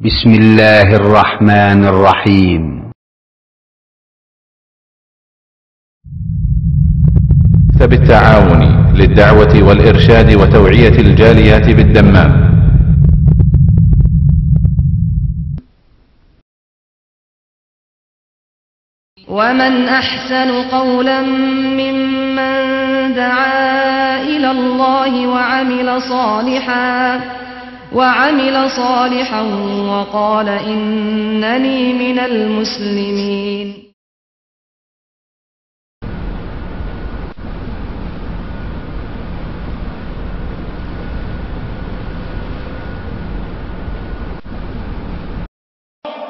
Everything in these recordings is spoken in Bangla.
بسم الله الرحمن الرحيم فبالتعاون للدعوة والإرشاد وتوعية الجاليات بالدمام ومن أحسن قولا ممن دعا إلى الله وعمل صالحاً وعمل صالحا وقال إنني من المسلمين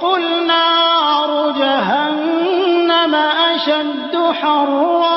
قل نار جهنم أشد حرا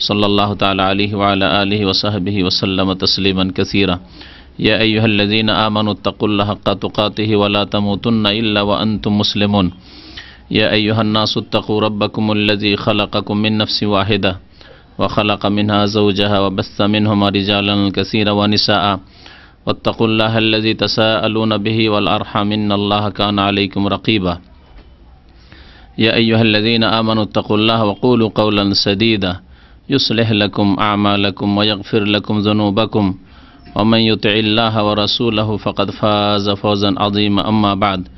صلى الله تعالى عليه وعلى آله وصحبه وسلم تسليما كثيرا يا أيها الذين آمنوا اتقوا الله حق تقاته ولا تموتن الا وانتم مسلمون يا أيها الناس اتقوا ربكم الذي خلقكم من نفس واحدة وخلق منها زوجها وبث منهما رجالا كثيرا ونساء واتقوا الله الذي تساءلون به والأرحم إن الله كان عليكم رقيبا يا أيها الذين آمنوا اتقوا الله وقولوا قولا سديدا يصلح لكم أعمالكم ويغفر لكم ذنوبكم ومن يطع الله ورسوله فقد فاز فوزا عظيما أما بعد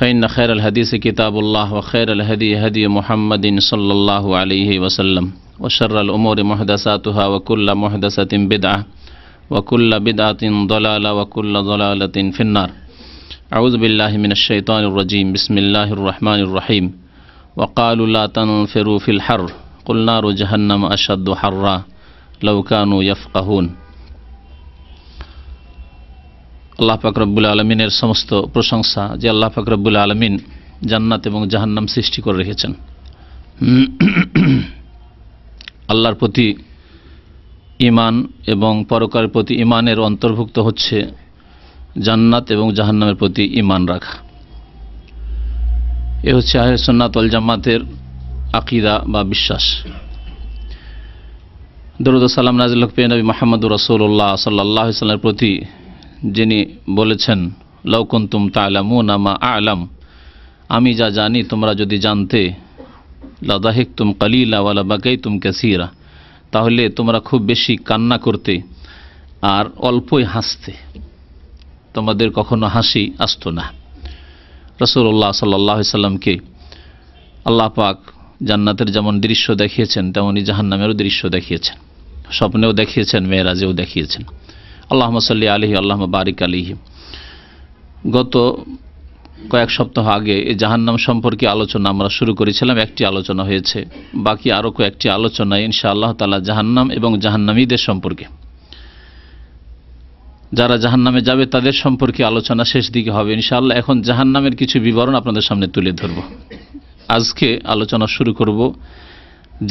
فإن خير الحديث كتاب الله وخير الهدي هدي محمد صلى الله عليه وسلم وشر الأمور محدثاتها وكل محدثة بدعة وكل بدعة ضلالة وكل ضلالة في النار أعوذ بالله من الشيطان الرجيم بسم الله الرحمن الرحيم وقالوا لا تنفروا في الحر কুলনার জাহান্নাম আসাদ হাররা লৌকানু ইয়াফকাহুন আল্লাহ ফাকরবুল আলমিনের সমস্ত প্রশংসা যে আল্লাহ ফাকরবুল আলমিন জান্নাত এবং জাহান্নাম সৃষ্টি করে রেখেছেন আল্লাহর প্রতি ইমান এবং পরকার প্রতি ইমানের অন্তর্ভুক্ত হচ্ছে জান্নাত এবং জাহান্নামের প্রতি ইমান রাখা এ হচ্ছে জামাতের আকিদা বা বিশ্বাস হক পেয়ে নবী মাহমুদ রসৌল্লাহ সাল্লাহ ইসলামের প্রতি যিনি বলেছেন লৌকুন্তুম তালামু নামা আলাম আমি যা জানি তোমরা যদি জানতে লাদাহিক তুম কালিলা ওয়ালা বাকাই তুম ক্যাসিরা তাহলে তোমরা খুব বেশি কান্না করতে আর অল্পই হাসতে তোমাদের কখনো হাসি আসতো না রসুল্লাহ সাল্লাহ সাল্লামকে আল্লাহ পাক জান্নাতের যেমন দৃশ্য দেখিয়েছেন তেমনই জাহান্নামেরও দৃশ্য দেখিয়েছেন স্বপ্নেও দেখিয়েছেন মেয়েরাজেও দেখিয়েছেন আল্লাহ সাল্লি আলহি আল্লাহ বারিক আলিহি গত কয়েক সপ্তাহ আগে এই জাহান্নাম সম্পর্কে আলোচনা আমরা শুরু করেছিলাম একটি আলোচনা হয়েছে বাকি আরও কয়েকটি আলোচনায় ইনশা আল্লাহ তালা জাহান্নাম এবং জাহান্নামীদের সম্পর্কে যারা জাহান্নামে যাবে তাদের সম্পর্কে আলোচনা শেষ দিকে হবে ইনশাআল্লাহ এখন জাহান্নামের কিছু বিবরণ আপনাদের সামনে তুলে ধরব আজকে আলোচনা শুরু করব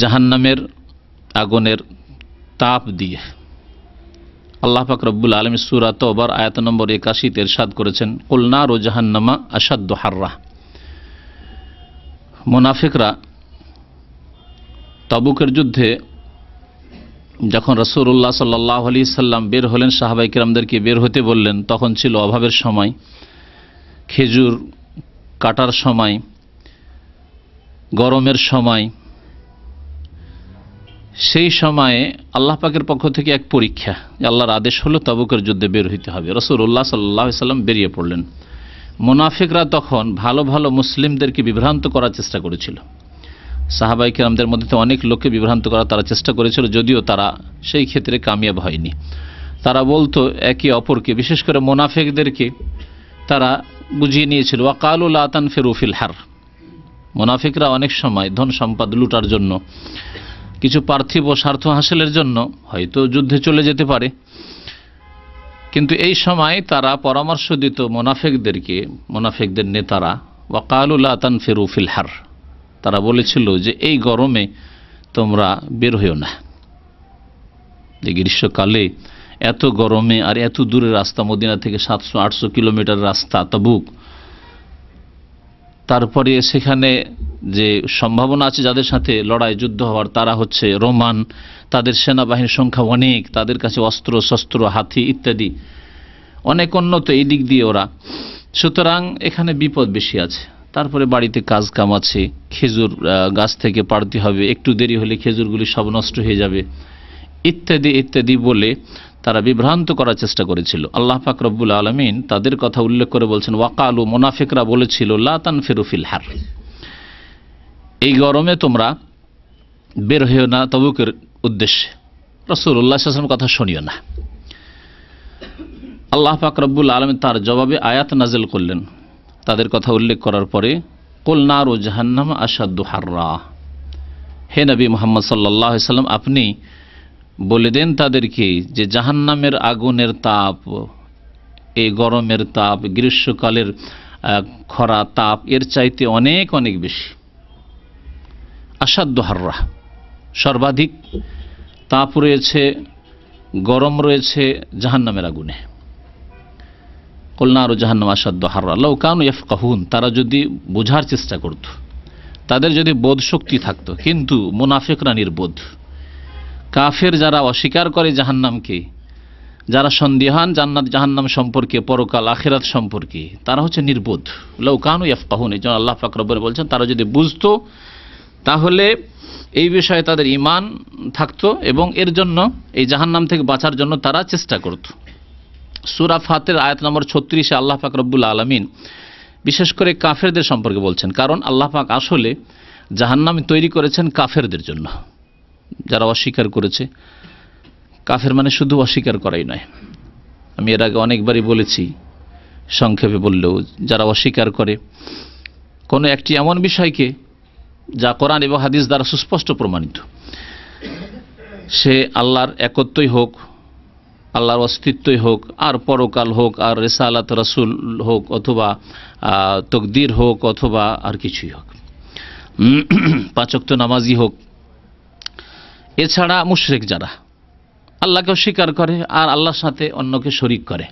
জাহান্নামের আগুনের তাপ দিয়ে আল্লাহ পাক রব্বুল আলম সুরা তোবার আয়াত নম্বর একাশিতে এরশাদ করেছেন কুলনার ও জাহান্নামা আসাদ্দ হাররা মোনাফিকরা তাবুকের যুদ্ধে যখন রসুল্লাহ সাল্লাহ আলি সাল্লাম বের হলেন সাহাবাই কিরামদেরকে বের হতে বললেন তখন ছিল অভাবের সময় খেজুর কাটার সময় গরমের সময় সেই সময়ে আল্লাহ পাকের পক্ষ থেকে এক পরীক্ষা আল্লাহর আদেশ হলো তবুকের যুদ্ধে বের হইতে হবে রসুল্লাহ সাল্লা সাল্লাম বেরিয়ে পড়লেন মোনাফিকরা তখন ভালো ভালো মুসলিমদেরকে বিভ্রান্ত করার চেষ্টা করেছিল সাহাবাই কিরামদের মধ্যে তো অনেক লোককে বিভ্রান্ত করার তারা চেষ্টা করেছিল যদিও তারা সেই ক্ষেত্রে কামিয়াব হয়নি তারা বলতো একে অপরকে বিশেষ করে মোনাফেকদেরকে তারা বুঝিয়ে নিয়েছিল ওয়াকালুল আতান ফেরুফিল হার মোনাফিকরা অনেক সময় ধন সম্পদ লুটার জন্য কিছু পার্থিব স্বার্থ হাসিলের জন্য হয়তো যুদ্ধে চলে যেতে পারে কিন্তু এই সময় তারা পরামর্শ দিত মোনাফেকদেরকে মোনাফেকদের নেতারা ওয়াকালুল্লা ফেরুফিল ফিলহার তারা বলেছিল যে এই গরমে তোমরা বের হইও না যে গ্রীষ্মকালে এত গরমে আর এত দূরে রাস্তা মদিনা থেকে সাতশো আটশো কিলোমিটার রাস্তা তবুক তারপরে সেখানে যে সম্ভাবনা আছে যাদের সাথে লড়াই যুদ্ধ হওয়ার তারা হচ্ছে রোমান তাদের সেনাবাহিনীর সংখ্যা অনেক তাদের কাছে অস্ত্র শস্ত্র হাতি ইত্যাদি অনেক উন্নত এই দিক দিয়ে ওরা সুতরাং এখানে বিপদ বেশি আছে তারপরে বাড়িতে কাজ কাম আছে খেজুর গাছ থেকে পাড়তে হবে একটু দেরি হলে খেজুরগুলি সব নষ্ট হয়ে যাবে ইত্যাদি ইত্যাদি বলে তারা বিভ্রান্ত করার চেষ্টা করেছিল আল্লাহ পাক রব্বুল আলমিন তাদের কথা উল্লেখ করে বলছেন ওয়াকালু মোনাফিকরা বলেছিল লাতান ফেরুফিল হার এই গরমে তোমরা বের হইও না তবুকের উদ্দেশ্যে রসুল্লাহ আসলাম কথা শুনিও না আল্লাহ পাক রব্বুল আলম তার জবাবে আয়াত নাজেল করলেন তাদের কথা উল্লেখ করার পরে কোলনার ও জাহান্নাম আসাদু হাররা হে নবী মোহাম্মদ সাল্লাহ সাল্লাম আপনি বলে দেন তাদেরকে যে জাহান্নামের আগুনের তাপ এই গরমের তাপ গ্রীষ্মকালের খরা তাপ এর চাইতে অনেক অনেক বেশি আসাধ্য হাররা সর্বাধিক তাপ রয়েছে গরম রয়েছে জাহান্নামের আগুনে কল্যাণ আরও জাহান্নাম আসাধ্য হাররা কান এফ কাহুন তারা যদি বোঝার চেষ্টা করত তাদের যদি বোধ শক্তি থাকতো কিন্তু মুনাফেকরা নির্বোধ কাফের যারা অস্বীকার করে জাহান্নামকে যারা সন্দেহান জান্নাত জাহান্নাম সম্পর্কে পরকাল আখেরাত সম্পর্কে তারা হচ্ছে নির্বোধ লৌকানু ইয়াফকাহুন এই জন্য আল্লাহ ফাকরব্বর বলছেন তারা যদি বুঝত তাহলে এই বিষয়ে তাদের ইমান থাকত এবং এর জন্য এই জাহান্নাম থেকে বাঁচার জন্য তারা চেষ্টা করত সুরা ফাতের আয়াত নম্বর ছত্রিশে আল্লাহ ফাকরব্বুল আলমিন বিশেষ করে কাফেরদের সম্পর্কে বলছেন কারণ আল্লাহ পাক আসলে জাহান্নাম তৈরি করেছেন কাফেরদের জন্য যারা অস্বীকার করেছে কাফের মানে শুধু অস্বীকার করাই নয় আমি এর আগে অনেকবারই বলেছি সংক্ষেপে বললেও যারা অস্বীকার করে কোনো একটি এমন বিষয়কে যা কোরআন এবং হাদিস দ্বারা সুস্পষ্ট প্রমাণিত সে আল্লাহর একত্বই হোক আল্লাহর অস্তিত্বই হোক আর পরকাল হোক আর রেসালাত রাসুল হোক অথবা তকদির হোক অথবা আর কিছুই হোক পাচক নামাজি হোক এছাড়া মুশরেক যারা আল্লাহকে অস্বীকার করে আর আল্লাহর সাথে অন্যকে শরিক করে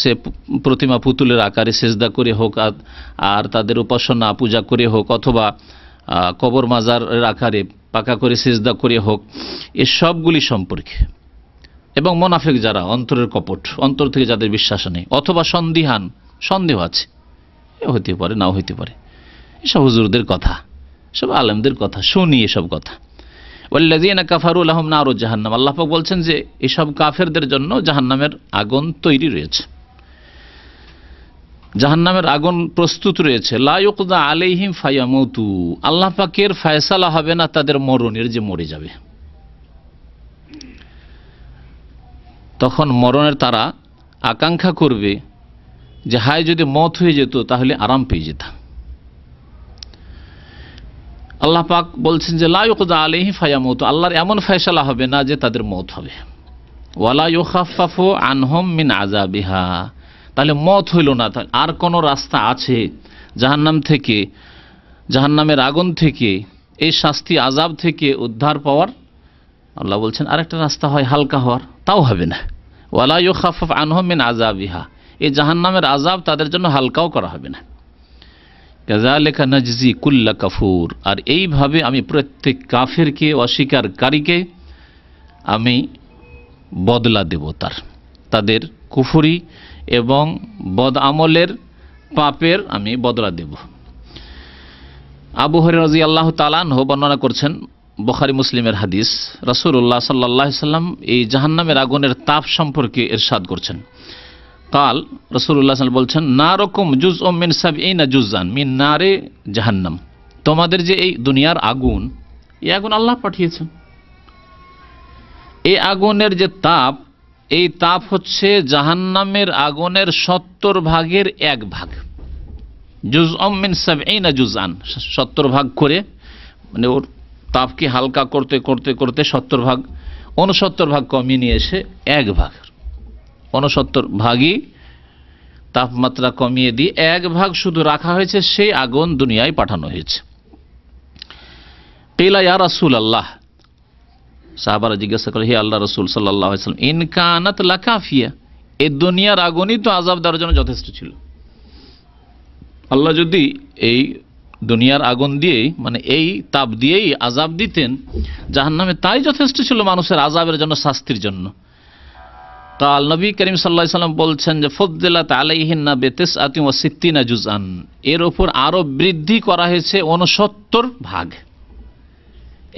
সে প্রতিমা পুতুলের আকারে সেজদা করে হোক আর তাদের উপাসনা পূজা করে হোক অথবা কবর মাজারের আকারে পাকা করে সেজদা করে হোক এসবগুলি সম্পর্কে এবং মোনাফেক যারা অন্তরের কপট অন্তর থেকে যাদের বিশ্বাস নেই অথবা সন্দিহান সন্দেহ আছে এ হতে পারে নাও হইতে পারে এসব হুজুরদের কথা সব আলেমদের কথা শুনি এসব কথা ওল্লাজিনা কাফারুল আহম নারু জাহান্নাম আল্লাহাক বলছেন যে এসব কাফেরদের জন্য জাহান্নামের আগুন তৈরি রয়েছে জাহান্নামের আগুন প্রস্তুত রয়েছে লায়ুকদা আলিহিম ফায়ামতু আল্লাহ পাকের ফায়সালা হবে না তাদের মরণের যে মরে যাবে তখন মরণের তারা আকাঙ্ক্ষা করবে যে হায় যদি মত হয়ে যেত তাহলে আরাম পেয়ে যেতাম আল্লাহ পাক বলছেন যে লাউকদা আলহি ফায়া মৌত আল্লাহর এমন ফয়সালা হবে না যে তাদের মত হবে ওয়ালা ইউখাফাফু আনহম মিন আজাবিহা তাহলে মত হইল না আর কোনো রাস্তা আছে জাহান্নাম থেকে জাহান্নামের আগুন থেকে এই শাস্তি আজাব থেকে উদ্ধার পাওয়ার আল্লাহ বলছেন আরেকটা রাস্তা হয় হালকা হওয়ার তাও হবে না ওয়ালা ইউখাফাফ আনহম মিন আজাবিহা এই জাহান্নামের আজাব তাদের জন্য হালকাও করা হবে না কাজালেখা নাজজি কুল্লা কাফুর আর এইভাবে আমি প্রত্যেক কাফেরকে অস্বীকারীকে আমি বদলা দেব তার তাদের কুফুরি এবং বদ আমলের পাপের আমি বদলা দেব আবু হরে রাজি আল্লাহ হো বর্ণনা করছেন বখারি মুসলিমের হাদিস রসুল্লাহ সাল্লাহ সাল্লাম এই জাহান্নামের আগুনের তাপ সম্পর্কে এরশাদ করছেন কাল রসুল্লাহ বলছেন না রকম জুজ ও মিন সাব এই না জুজান মিন না রে জাহান্নাম তোমাদের যে এই দুনিয়ার আগুন এই আগুন আল্লাহ পাঠিয়েছেন এই আগুনের যে তাপ এই তাপ হচ্ছে জাহান্নামের আগুনের সত্তর ভাগের এক ভাগ জুজ মিন সাব এই না জুজান সত্তর ভাগ করে মানে ওর তাপকে হালকা করতে করতে করতে সত্তর ভাগ অনুসত্তর ভাগ কমিয়ে নিয়ে এসে এক ভাগ উনসত্তর ভাগই তাপমাত্রা কমিয়ে দিয়ে এক ভাগ শুধু রাখা হয়েছে সেই আগুন দুনিয়ায় পাঠানো হয়েছে পেলা ইয়া রাসুল আল্লাহ সাহাবারা জিজ্ঞাসা করে হে আল্লাহ রসুল সাল্লাহ সাল্লাম ইনকানাত লাকাফিয়া এ দুনিয়ার আগুনই তো আজাব দেওয়ার জন্য যথেষ্ট ছিল আল্লাহ যদি এই দুনিয়ার আগুন দিয়েই মানে এই তাপ দিয়েই আজাব দিতেন নামে তাই যথেষ্ট ছিল মানুষের আজাবের জন্য শাস্তির জন্য কাল নবী করিম সাল্লাহ সাল্লাম বলছেন যে ফদ্দিলাত আলাইহিনা বেতেস আতিম ও সিত্তিনা জুজান এর ওপর আরও বৃদ্ধি করা হয়েছে উনসত্তর ভাগ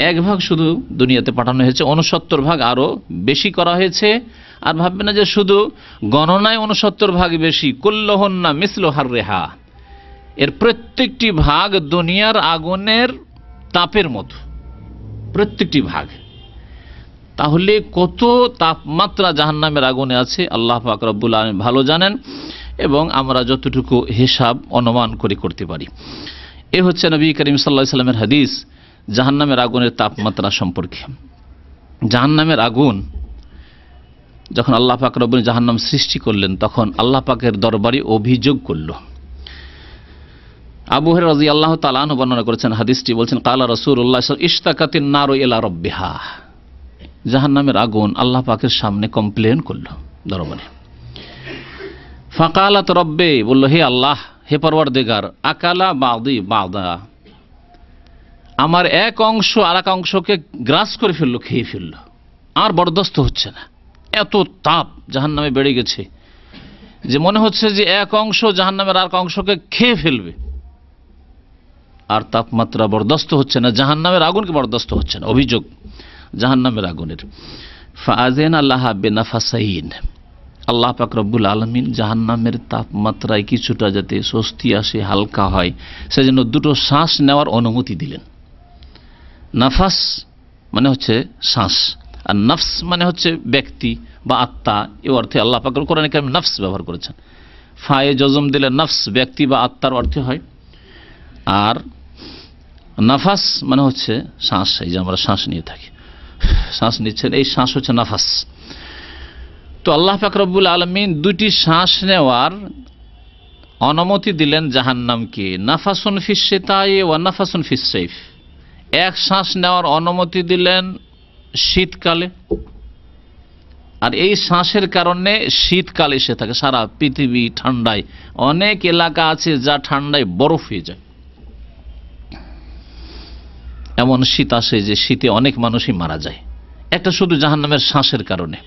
এক ভাগ শুধু দুনিয়াতে পাঠানো হয়েছে উনসত্তর ভাগ আরও বেশি করা হয়েছে আর ভাববে না যে শুধু গণনায় উনসত্তর ভাগ বেশি কুল্লহন্না মিসল হার রেহা এর প্রত্যেকটি ভাগ দুনিয়ার আগুনের তাপের মতো প্রত্যেকটি ভাগ তাহলে কত তাপমাত্রা জাহান্নামের আগুনে আছে আল্লাহ পাক আলম ভালো জানেন এবং আমরা যতটুকু হিসাব অনুমান করে করতে পারি এ হচ্ছে নবী করিম সাল্লা সাল্লামের হাদিস জাহান্নামের আগুনের তাপমাত্রা সম্পর্কে জাহান্নামের আগুন যখন আল্লাহ পাক জাহান্নাম সৃষ্টি করলেন তখন আল্লাহ পাকের দরবারে অভিযোগ করল আবু হের রাজি আল্লাহ তালান বর্ণনা করেছেন হাদিসটি বলছেন কালা রসুল উল্লাহ নারো এলা রব্বিহা জাহান নামের আগুন আল্লাহ পাকের সামনে কমপ্লেন করল দরবারে ফাঁকালাত রব্বে বলল হে আল্লাহ হে পরওয়ার দেগার আকালা বাদি বাদা আমার এক অংশ আর এক অংশকে গ্রাস করে ফেললো খেয়ে ফেললো আর বরদস্ত হচ্ছে না এত তাপ জাহান নামে বেড়ে গেছে যে মনে হচ্ছে যে এক অংশ জাহান নামের আর এক অংশকে খেয়ে ফেলবে আর তাপমাত্রা বরদাস্ত হচ্ছে না জাহান নামের আগুনকে বরদাস্ত হচ্ছে না অভিযোগ জাহান্নামের আগুনের ফাজেন আল্লাহ বেনাফাসাইন আল্লাহ পাক রব্বুল আলমিন নামের তাপমাত্রায় কিছুটা যাতে স্বস্তি আসে হালকা হয় সেজন্য দুটো শ্বাস নেওয়ার অনুমতি দিলেন নাফাস মানে হচ্ছে শ্বাস আর নফস মানে হচ্ছে ব্যক্তি বা আত্মা এ অর্থে আল্লাহ পাকর করেন কেন নফস ব্যবহার করেছেন ফায়ে জজম দিলে নফস ব্যক্তি বা আত্মার অর্থে হয় আর নাফাস মানে হচ্ছে শ্বাস এই যে আমরা শ্বাস নিয়ে থাকি শ্বাস নিচ্ছেন এই শ্বাস হচ্ছে নাফাস তো আল্লাহ ফাকরবুল আলমিন দুটি শ্বাস নেওয়ার অনুমতি দিলেন জাহান জাহান্নামকে নাফাসুন তাই ও নাফাসুন ফিসাইফ এক শ্বাস নেওয়ার অনুমতি দিলেন শীতকালে আর এই শ্বাসের কারণে শীতকাল এসে থাকে সারা পৃথিবী ঠান্ডায় অনেক এলাকা আছে যা ঠান্ডায় বরফ হয়ে যায় এমন শীত আসে যে শীতে অনেক মানুষই মারা যায় একটা শুধু জাহান্নামের শ্বাসের কারণে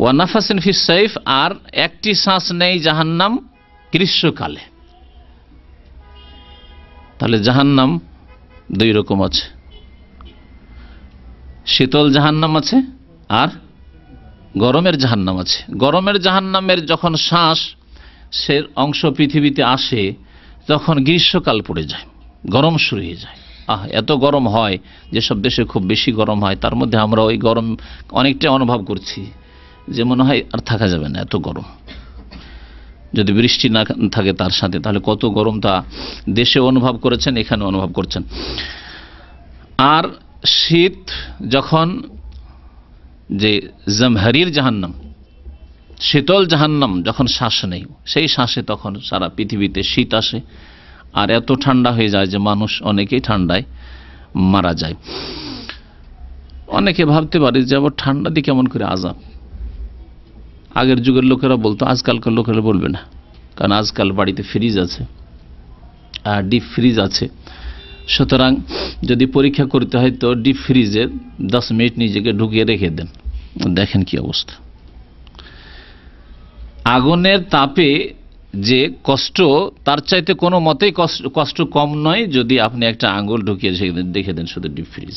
ওয়ানাফাসিন ফি সাইফ আর একটি শ্বাস নেই জাহান্নাম গ্রীষ্মকালে তাহলে জাহান্নাম দুই রকম আছে শীতল জাহান্নাম আছে আর গরমের জাহান্নাম আছে গরমের জাহান্নামের যখন শ্বাস সে অংশ পৃথিবীতে আসে তখন গ্রীষ্মকাল পড়ে যায় গরম শুরু হয়ে যায় আহ এত গরম হয় যেসব দেশে খুব বেশি গরম হয় তার মধ্যে আমরা ওই গরম অনেকটা অনুভব করছি যে মনে হয় আর থাকা যাবে না এত গরম যদি বৃষ্টি না থাকে তার সাথে তাহলে কত গরম তা দেশে অনুভব করেছেন এখানে অনুভব করছেন আর শীত যখন যে জমহারির জাহান্নাম শীতল জাহান্নাম যখন শ্বাস নেই সেই শ্বাসে তখন সারা পৃথিবীতে শীত আসে আর এত ঠান্ডা হয়ে যায় যে মানুষ অনেকেই ঠান্ডায় মারা যায় অনেকে ভাবতে পারে যে আবার ঠান্ডা দিয়ে কেমন করে আজাব আগের যুগের লোকেরা বলতো আজকালকার লোকেরা বলবে না কারণ আজকাল বাড়িতে ফ্রিজ আছে আর ডিপ ফ্রিজ আছে সুতরাং যদি পরীক্ষা করতে হয় তো ডিপ ফ্রিজে দশ মিনিট নিজেকে ঢুকিয়ে রেখে দেন দেখেন কি অবস্থা আগুনের তাপে যে কষ্ট তার চাইতে কোনো মতেই কষ্ট কম নয় যদি আপনি একটা আঙ্গুল ঢুকিয়ে সেখানে দেখে দেন শুধু ডিপ ফ্রিজ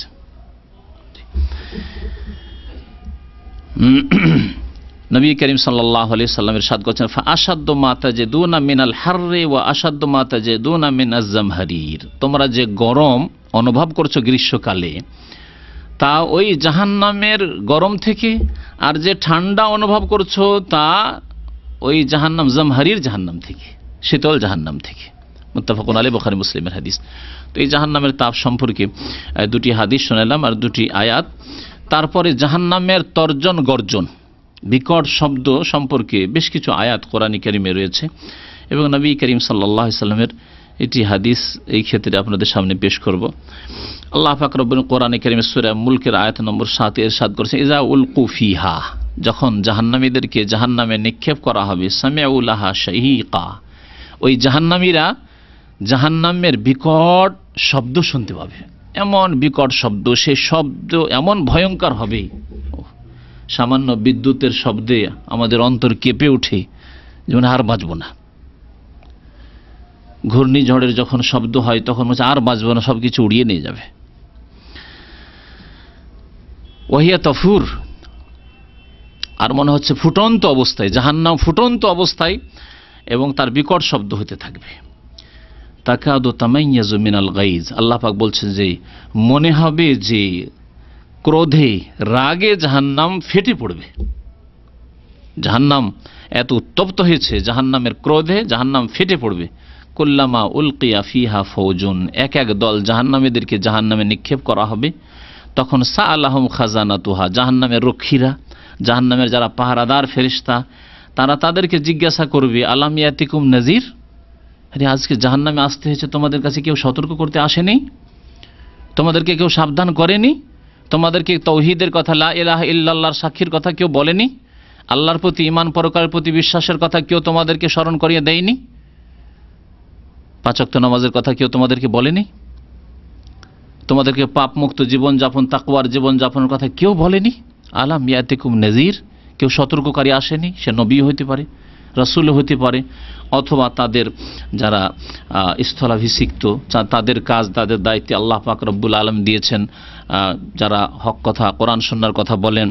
নবী করিম সাল্লাহ আলি সাল্লামের সাদ করছেন আসাধ্য মাতা যে দু না মিনাল হাররে ও আসাধ্য মাতা যে দু না আজম হারির তোমরা যে গরম অনুভব করছো গ্রীষ্মকালে তা ওই জাহান্নামের গরম থেকে আর যে ঠান্ডা অনুভব করছো তা ওই জাহান্নাম জামহারির জাহান্নাম থেকে শীতল জাহান্নাম থেকে মুত্তাফাকুন আলী বখারি মুসলিমের হাদিস তো এই জাহান্নামের তাপ সম্পর্কে দুটি হাদিস শোনালাম আর দুটি আয়াত তারপরে জাহান্নামের তর্জন গর্জন বিকট শব্দ সম্পর্কে বেশ কিছু আয়াত কোরআন করিমে রয়েছে এবং নবী করিম সাল্লাহ সাল্লামের এটি হাদিস এই ক্ষেত্রে আপনাদের সামনে পেশ করব আল্লাহ ফাকরবিন কোরআন সুরা মুলকের আয়াত নম্বর সাত এর সাত করেছে ইজা উল কুফিহা যখন জাহান্নামীদেরকে জাহান্নামে নিক্ষেপ করা হবে সামিয়াউলাহা শাহিকা ওই জাহান্নামীরা জাহান্নামের বিকট শব্দ শুনতে পাবে এমন বিকট শব্দ সে শব্দ এমন ভয়ঙ্কর হবে সামান্য বিদ্যুতের শব্দে আমাদের অন্তর কেঁপে উঠে যেমন আর বাঁচব না ঘূর্ণিঝড়ের যখন শব্দ হয় তখন হচ্ছে আর বাঁচব না সব কিছু উড়িয়ে নিয়ে যাবে ওহিয়া তফুর আর মনে হচ্ছে ফুটন্ত অবস্থায় জাহান নাম ফুটন্ত অবস্থায় এবং তার বিকট শব্দ হতে থাকবে তাকে তাকাদো তামাইয়াজু মিনাল গাইজ আল্লাপাক বলছেন যে মনে হবে যে ক্রোধে রাগে জাহান্নাম ফেটে পড়বে জাহান্নাম এত উত্তপ্ত হয়েছে জাহান্নামের ক্রোধে জাহান্নাম ফেটে পড়বে কোল্লামা উলকিয়া ফিহা ফৌজুন এক এক দল জাহান্নামেদেরকে জাহান্নামে নিক্ষেপ করা হবে তখন সা আলাহম খাজানা তুহা জাহান্নামের রক্ষীরা জাহান্নামের যারা পাহারাদার ফেরিস্তা তারা তাদেরকে জিজ্ঞাসা করবে আলাম ইয়াতিকুম আরে আজকে জাহান্নামে আসতে হয়েছে তোমাদের কাছে কেউ সতর্ক করতে আসেনি তোমাদেরকে কেউ সাবধান করেনি তোমাদেরকে তৌহিদের কথা লা এলাহ ইল্লাহর সাক্ষীর কথা কেউ বলেনি আল্লাহর প্রতি ইমান পরকার প্রতি বিশ্বাসের কথা কেউ তোমাদেরকে স্মরণ করিয়ে দেয়নি পাচক্ত নামাজের কথা কেউ তোমাদেরকে বলেনি তোমাদেরকে পাপমুক্ত জীবনযাপন তাকুয়ার জীবনযাপনের কথা কেউ বলেনি আলাম ইয়াতিকুম নজির কেউ সতর্ককারী আসেনি সে নবী হইতে পারে রসুল হতে পারে অথবা তাদের যারা স্থলাভিষিক্ত তাদের কাজ তাদের দায়িত্বে আল্লাহ পাক রব্বুল আলম দিয়েছেন যারা হক কথা কোরআন সন্ন্যার কথা বলেন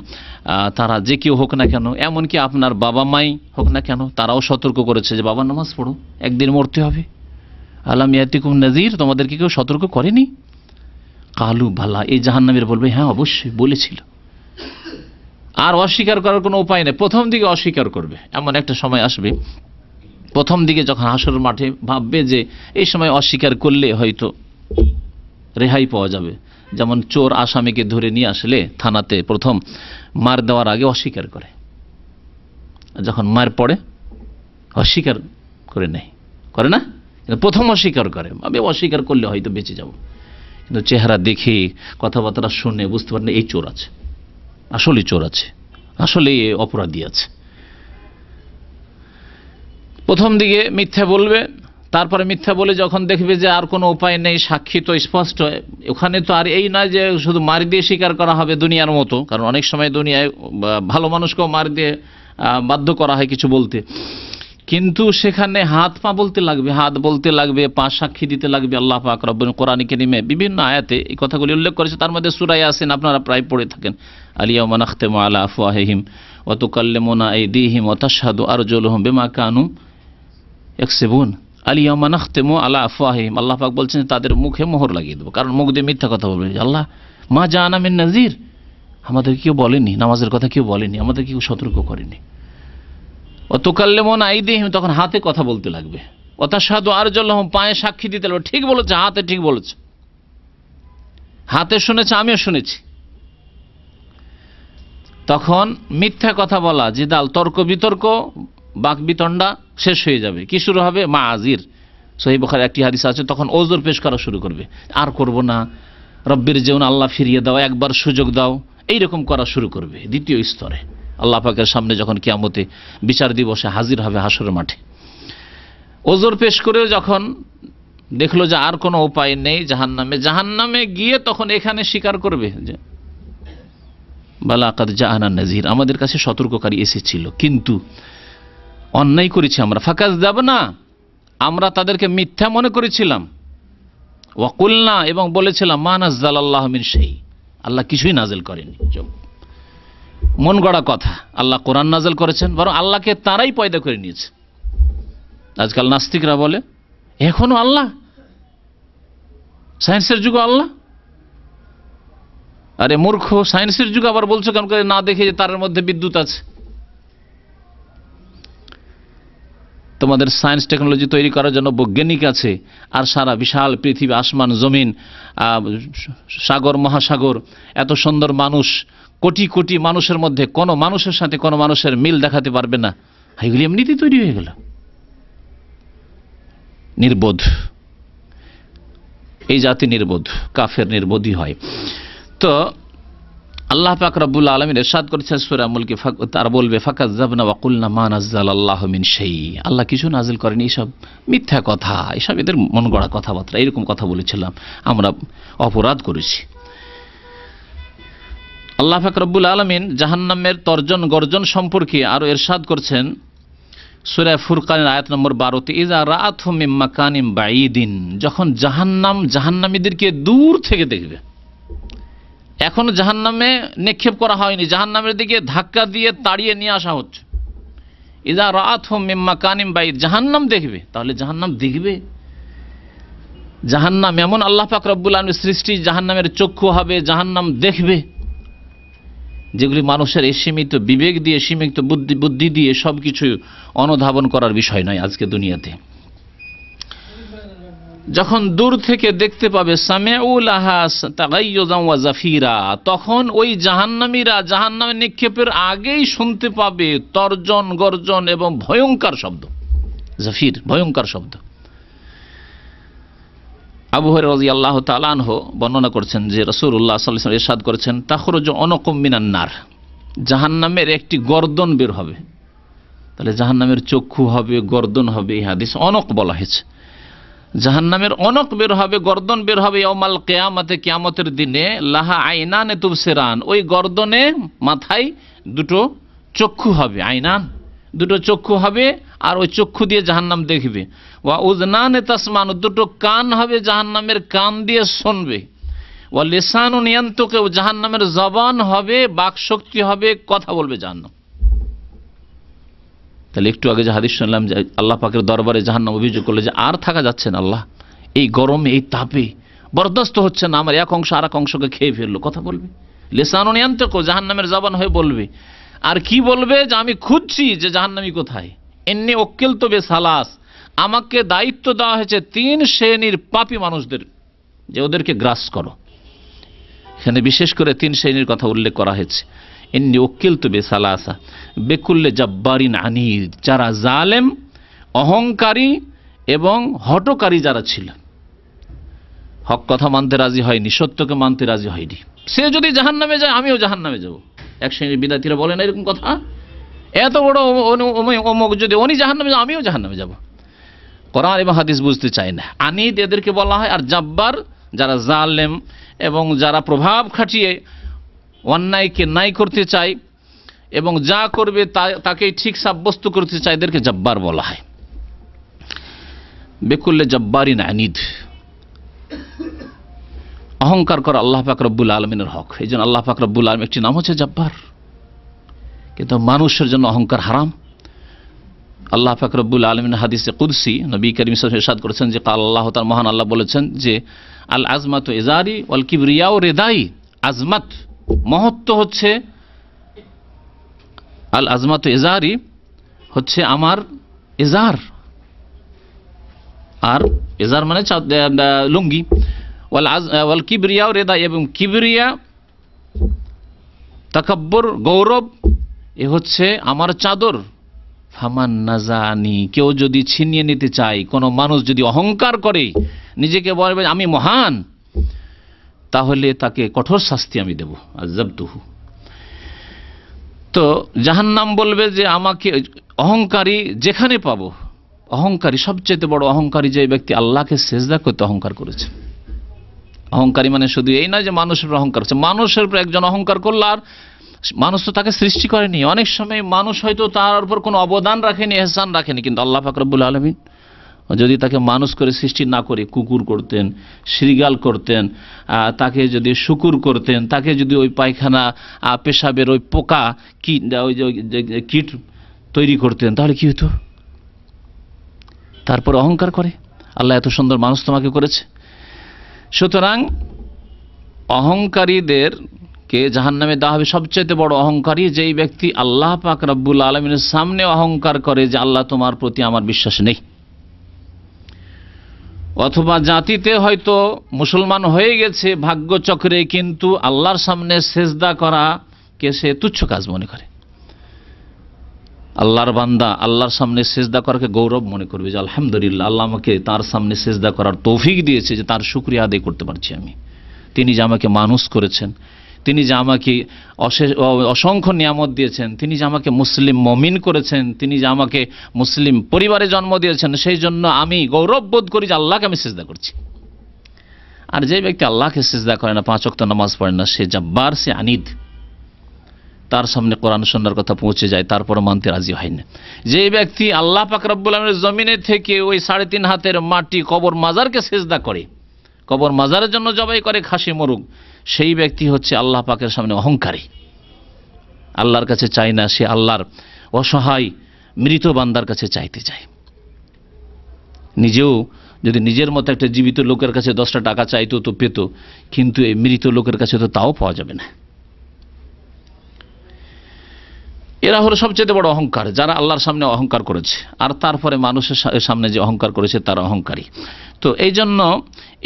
তারা যে কেউ হোক না কেন এমনকি আপনার বাবা মাই হোক না কেন তারাও সতর্ক করেছে যে বাবা নামাজ পড়ো একদিন মরতে হবে আলাম ইয়াতিকুম নজির তোমাদেরকে কেউ সতর্ক করেনি কালু ভালা এই জাহান্নামের বলবে হ্যাঁ অবশ্যই বলেছিল আর অস্বীকার করার কোনো উপায় নেই প্রথম দিকে অস্বীকার করবে এমন একটা সময় আসবে প্রথম দিকে যখন হাসর মাঠে ভাববে যে এই সময় অস্বীকার করলে হয়তো রেহাই পাওয়া যাবে যেমন চোর আসামিকে ধরে নিয়ে আসলে থানাতে প্রথম মার দেওয়ার আগে অস্বীকার করে যখন মার পড়ে অস্বীকার করে নেয় করে না কিন্তু প্রথম অস্বীকার করে আমি অস্বীকার করলে হয়তো বেঁচে যাব কিন্তু চেহারা দেখে কথাবার্তা শুনে বুঝতে পারেন এই চোর আছে আসলে চোর আছে আসলে এ অপরাধী আছে প্রথম দিকে মিথ্যা বলবে তারপরে মিথ্যা বলে যখন দেখবে যে আর কোনো উপায় নেই সাক্ষী তো স্পষ্ট ওখানে তো আর এই নয় যে শুধু মারি দিয়ে স্বীকার করা হবে দুনিয়ার মতো কারণ অনেক সময় দুনিয়ায় ভালো মানুষকেও মার দিয়ে বাধ্য করা হয় কিছু বলতে কিন্তু সেখানে হাত পা বলতে লাগবে হাত বলতে লাগবে পা সাক্ষী দিতে লাগবে আল্লাহ পাক রব কোরআন কেরিমে বিভিন্ন আয়াতে এই কথাগুলি উল্লেখ করেছে তার মধ্যে সুরাই আসেন আপনারা প্রায় পড়ে থাকেন আলিয়া মান মানাখতেম আলা আফওয়াহিম অতুকাল্লেমোনা এই দিহিম অতাসাদু আর হম বেমা কানু এক সেবুন আলিয়া মান মানাখতেম আলা আফওয়াহিম আল্লাহ পাক বলছেন তাদের মুখে মোহর লাগিয়ে দেবো কারণ মুখ দিয়ে মিথ্যা কথা বলবে আল্লাহ মা জাহান আমিন নাজির আমাদের কেউ বলেনি নামাজের কথা কেউ বলেনি আমাদের কেউ সতর্ক করেনি অতকাল্লেমন আইদিহিম তখন হাতে কথা বলতে লাগবে অতাসাদু আর পায়ে সাক্ষী দিতে লাগবে ঠিক বলেছে হাতে ঠিক বলেছে হাতে শুনেছে আমিও শুনেছি তখন মিথ্যা কথা বলা যে দাল তর্ক বিতর্ক বাক বিতণ্ডা শেষ হয়ে যাবে কি শুরু হবে মা আজির সহিবখার একটি হাদিস আছে তখন ওজোর পেশ করা শুরু করবে আর করব না রব্বের যেমন আল্লাহ ফিরিয়ে দাও একবার সুযোগ দাও এইরকম করা শুরু করবে দ্বিতীয় স্তরে আল্লাহ পাকের সামনে যখন কিয়ামতে বিচার দিবসে হাজির হবে হাসর মাঠে ওজোর পেশ করে যখন দেখলো যে আর কোনো উপায় নেই জাহান নামে জাহান নামে গিয়ে তখন এখানে স্বীকার করবে যে বালাকাত জাহানা নাজির আমাদের কাছে সতর্ককারী এসেছিল কিন্তু অন্যায় করেছি আমরা ফাঁকাজ দেব না আমরা তাদেরকে মিথ্যা মনে করেছিলাম ওয়াকুলনা এবং বলেছিলাম মা নাজাল আল্লাহমিন সেই আল্লাহ কিছুই নাজেল করেনি মন গড়া কথা আল্লাহ কোরআন নাজল করেছেন বরং আল্লাহকে তারাই পয়দা করে নিয়েছে আজকাল নাস্তিকরা বলে এখনও আল্লাহ সায়েন্সের যুগ আল্লাহ আরে মূর্খ সায়েন্সের যুগ আবার বলছো কেন করে না দেখে যে তারের মধ্যে বিদ্যুৎ আছে তোমাদের সায়েন্স টেকনোলজি তৈরি করার জন্য বৈজ্ঞানিক আছে আর সারা বিশাল পৃথিবী আসমান জমিন সাগর মহাসাগর এত সুন্দর মানুষ কোটি কোটি মানুষের মধ্যে কোনো মানুষের সাথে কোনো মানুষের মিল দেখাতে পারবে না হ্যাঁ, এগুলি এমনিতেই তৈরি হয়ে গেল নির্বোধ এই জাতি নির্বোধ কাফের নির্বোধই হয় তো আল্লাহ পাক রব্বুল আলমীর এরশাদ করেছে সুরামুলকে তার বলবে ফাঁকা জাবনা ওয়াকুল্না মান আজ্জাল আল্লাহ মিন সেই আল্লাহ কিছু নাজিল করেনি এইসব মিথ্যা কথা এসব এদের মন গড়া কথাবার্তা এরকম কথা বলেছিলাম আমরা অপরাধ করেছি আল্লাহ ফাকরবুল আলমিন জাহান্নামের তর্জন গর্জন সম্পর্কে আরও এরশাদ করছেন সুরে ফুরকানের আয়াত নম্বর বারোতে ইজা রাত হুমিম মাকানিম বাইদিন যখন জাহান্নাম জাহান্নামীদেরকে দূর থেকে দেখবে এখন জাহান্নামে নিক্ষেপ করা হয়নি জাহান্নামের দিকে ধাক্কা দিয়ে তাড়িয়ে নিয়ে আসা হচ্ছে ইজা রাত হুমিম মাকানিম বাইদ জাহান্নাম দেখবে তাহলে জাহান্নাম দেখবে জাহান্নাম এমন আল্লাহ ফাকরবুল আলমীর আলমের সৃষ্টি জাহান্নামের চক্ষু হবে জাহান্নাম দেখবে যেগুলি মানুষের এই সীমিত বিবেক দিয়ে সীমিত বুদ্ধি বুদ্ধি দিয়ে সব কিছু অনুধাবন করার বিষয় নয় আজকে দুনিয়াতে যখন দূর থেকে দেখতে পাবে জাফিরা তখন ওই জাহান্নামীরা জাহান্নামে নিক্ষেপের আগেই শুনতে পাবে তর্জন গর্জন এবং ভয়ঙ্কর শব্দ জাফির ভয়ঙ্কর শব্দ আবু রাজি আল্লাহ তালানহ বর্ণনা করছেন যে উল্লাহ সাল্লাম এরশাদ করেছেন যে অনকম্মিনান নার জাহান্নামের একটি গর্দন বের হবে তাহলে জাহান্নামের চক্ষু হবে গর্দন হবে এই হাদিস অনক বলা হয়েছে জাহান্নামের অনক বের হবে গর্দন বের হবে অমাল কেয়ামতে কেয়ামতের দিনে লাহা আইনানে সেরান ওই গর্দনে মাথায় দুটো চক্ষু হবে আইনান দুটো চক্ষু হবে আর ওই চক্ষু দিয়ে জাহান্নাম দেখবে ওয়া উজনানে তাসমান দুটো কান হবে জাহান্নামের কান দিয়ে শুনবে ওয়া জাহান্নামের জবান হবে বাকশক্তি হবে কথা বলবে জাহান্নাম তাহলে একটু আগে যে হাদিস শুনলাম যে আল্লাহ পাকের দরবারে জাহান্নাম অভিযোগ করলে যে আর থাকা যাচ্ছে না আল্লাহ এই গরমে এই তাপে বরদাস্ত হচ্ছে না আমার এক অংশ আর এক অংশকে খেয়ে ফেললো কথা বলবে লেসান নিয়ন্তকে জাহান্নামের জবান হয়ে বলবে আর কি বলবে যে আমি খুঁজছি যে জাহান্নামি কোথায় এমনি ওক্কেল তো বেশ হালাস আমাকে দায়িত্ব দেওয়া হয়েছে তিন শ্রেণীর পাপি মানুষদের যে ওদেরকে গ্রাস করো এখানে বিশেষ করে তিন শ্রেণীর কথা উল্লেখ করা হয়েছে এমনি ওকিল তো বেসালাসা বেকুল্লে জব্বারিন আনি যারা জালেম অহংকারী এবং হটকারী যারা ছিল হক কথা মানতে রাজি হয়নি সত্যকে মানতে রাজি হয়নি সে যদি জাহান নামে যায় আমিও জাহান নামে যাবো এক শ্রেণীর বিদ্যার্থীরা বলে না এরকম কথা এত বড় অমুক যদি উনি জাহান নামে আমিও জাহান নামে যাবো কোরআন এবং হাদিস বুঝতে চায় না আনিদ এদেরকে বলা হয় আর জাব্বার যারা জালেম এবং যারা প্রভাব খাটিয়ে অন্যায়কে নাই করতে চায় এবং যা করবে তাকে ঠিক সাব্যস্ত করতে চায় এদেরকে জব্বার বলা হয় বেকুল্লে জব্বারিন আনিদ অহংকার করা আল্লাহ পাক রব্বুল আলমিনের হক এই জন্য আল্লাহ পাক রব্বুল আলম একটি নাম হচ্ছে জব্বার কিন্তু মানুষের জন্য অহংকার হারাম আল্লাহ ফাকরবুল আলমিন হাদিসে কুদসি নবী করিম সাদ করেছেন যে কাল আল্লাহ তার মহান আল্লাহ বলেছেন যে আল আজমাত এজারি ওয়াল কিবরিয়াও রেদাই আজমাত মহত্ব হচ্ছে আল আজমাত এজারি হচ্ছে আমার এজার আর এজার মানে লুঙ্গি ওয়াল আজ ওয়াল কিবরিয়াও রেদাই এবং কিবরিয়া তাকাব্বর গৌরব এ হচ্ছে আমার চাদর ফামান নাজানি কেউ যদি ছিনিয়ে নিতে চায় কোনো মানুষ যদি অহংকার করে নিজেকে বলবে আমি মহান তাহলে তাকে কঠোর শাস্তি আমি দেব আজাবতুহু তো জাহান্নাম বলবে যে আমাকে অহংকারী যেখানে পাব অহংকারী সবচেয়ে বড় অহংকারী যে ব্যক্তি আল্লাহকে সেজদা করতে অহংকার করেছে অহংকারী মানে শুধু এই না যে মানুষের অহংকার করছে মানুষের উপর একজন অহংকার করলো আর মানুষ তো তাকে সৃষ্টি করেনি অনেক সময় মানুষ হয়তো তার উপর কোনো অবদান রাখেনি এহসান রাখেনি কিন্তু আল্লাহ ফাকরবুল আলমিন যদি তাকে মানুষ করে সৃষ্টি না করে কুকুর করতেন শ্রীগাল করতেন তাকে যদি শুকুর করতেন তাকে যদি ওই পায়খানা পেশাবের ওই পোকা কি ওই যে কীট তৈরি করতেন তাহলে কি হতো তারপর অহংকার করে আল্লাহ এত সুন্দর মানুষ তোমাকে করেছে সুতরাং অহংকারীদের কে জাহান্নামে দেওয়া হবে সবচেয়ে বড় অহংকারী যেই ব্যক্তি আল্লাহ পাক রব্বুল আলমিনের সামনে অহংকার করে যে আল্লাহ তোমার প্রতি আমার বিশ্বাস নেই অথবা জাতিতে হয়তো মুসলমান হয়ে গেছে ভাগ্যচক্রে কিন্তু আল্লাহর সামনে সেজদা করা কে সে তুচ্ছ কাজ মনে করে আল্লাহর বান্দা আল্লাহর সামনে সেজদা করাকে গৌরব মনে করবে যে আলহামদুলিল্লাহ আল্লাহ আমাকে তার সামনে সেজদা করার তৌফিক দিয়েছে যে তার শুক্রিয়া আদায় করতে পারছি আমি তিনি যে আমাকে মানুষ করেছেন তিনি যে আমাকে অশেষ অসংখ্য নিয়ামত দিয়েছেন তিনি যে আমাকে মুসলিম মমিন করেছেন তিনি যে আমাকে মুসলিম পরিবারে জন্ম দিয়েছেন সেই জন্য আমি গৌরব বোধ করি যে আল্লাহকে আমি সেজদা করছি আর যে ব্যক্তি আল্লাহকে সেজদা করে না পাঁচ নামাজ পড়ে না সে জব্বার সে আনিদ তার সামনে কোরআন সন্ন্যার কথা পৌঁছে যায় তারপর মানতে রাজি হয় না যে ব্যক্তি আল্লাহ পাকরাবুল আলমের জমিনে থেকে ওই সাড়ে তিন হাতের মাটি কবর মাজারকে সেজদা করে কবর মাজারের জন্য জবাই করে খাসি মরুক সেই ব্যক্তি হচ্ছে আল্লাহ পাকের সামনে অহংকারী আল্লাহর কাছে চায় না সে আল্লাহর অসহায় মৃত বান্দার কাছে চাইতে চায় নিজেও যদি নিজের মতো একটা জীবিত লোকের কাছে দশটা টাকা চাইতো তো পেত কিন্তু এই মৃত লোকের কাছে তো তাও পাওয়া যাবে না এরা হলো সবচেয়ে বড় অহংকার যারা আল্লাহর সামনে অহংকার করেছে আর তারপরে মানুষের সামনে যে অহংকার করেছে তার অহংকারী তো এই জন্য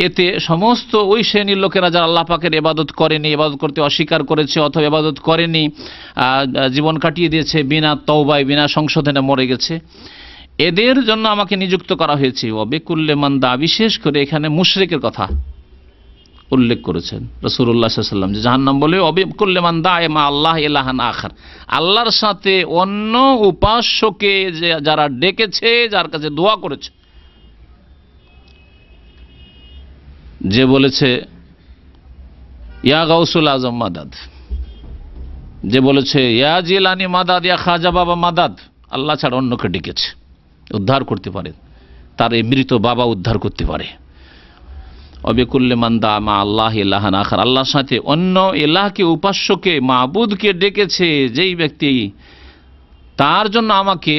এতে সমস্ত ওই শ্রেণীর লোকেরা যারা আল্লাহ পাকের এবাদত করেনি এবাদত করতে অস্বীকার করেছে অথবা এবাদত করেনি জীবন কাটিয়ে দিয়েছে বিনা তৌবায় বিনা সংশোধনে মরে গেছে এদের জন্য আমাকে নিযুক্ত করা হয়েছে অবেকুল্লেমান দা বিশেষ করে এখানে মুশরেকের কথা উল্লেখ করেছেন রসুল্লাহ সাল্লাম যে জাহান্নাম বলে অবিব দা এমা আল্লাহ এলাহান আখার আল্লাহর সাথে অন্য উপাস্যকে যে যারা ডেকেছে যার কাছে দোয়া করেছে যে বলেছে ইয়া গাউসুল আজম মাদাদ যে বলেছে ইয়া জিলানি মাদাদ ইয়া খাজা বাবা মাদাদ আল্লাহ ছাড়া অন্যকে ডেকেছে উদ্ধার করতে পারে তার এই মৃত বাবা উদ্ধার করতে পারে অবেকুল্লে মান্দা মা আল্লাহ ইহান আখার আল্লাহর সাথে অন্য এলাহকে উপাস্যকে মাহবুদকে ডেকেছে যেই ব্যক্তি তার জন্য আমাকে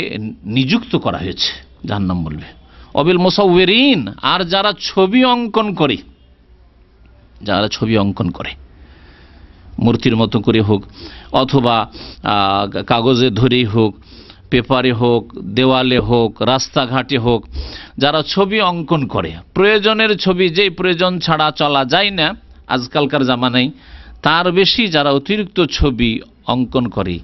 নিযুক্ত করা হয়েছে যার নাম বলবে অবিল মোসাউরিন আর যারা ছবি অঙ্কন করে যারা ছবি অঙ্কন করে মূর্তির মতো করে হোক অথবা কাগজে ধরেই হোক পেপারে হোক দেওয়ালে হোক রাস্তাঘাটে হোক যারা ছবি অঙ্কন করে প্রয়োজনের ছবি যেই প্রয়োজন ছাড়া চলা যায় না আজকালকার জামানায় তার বেশি যারা অতিরিক্ত ছবি অঙ্কন করে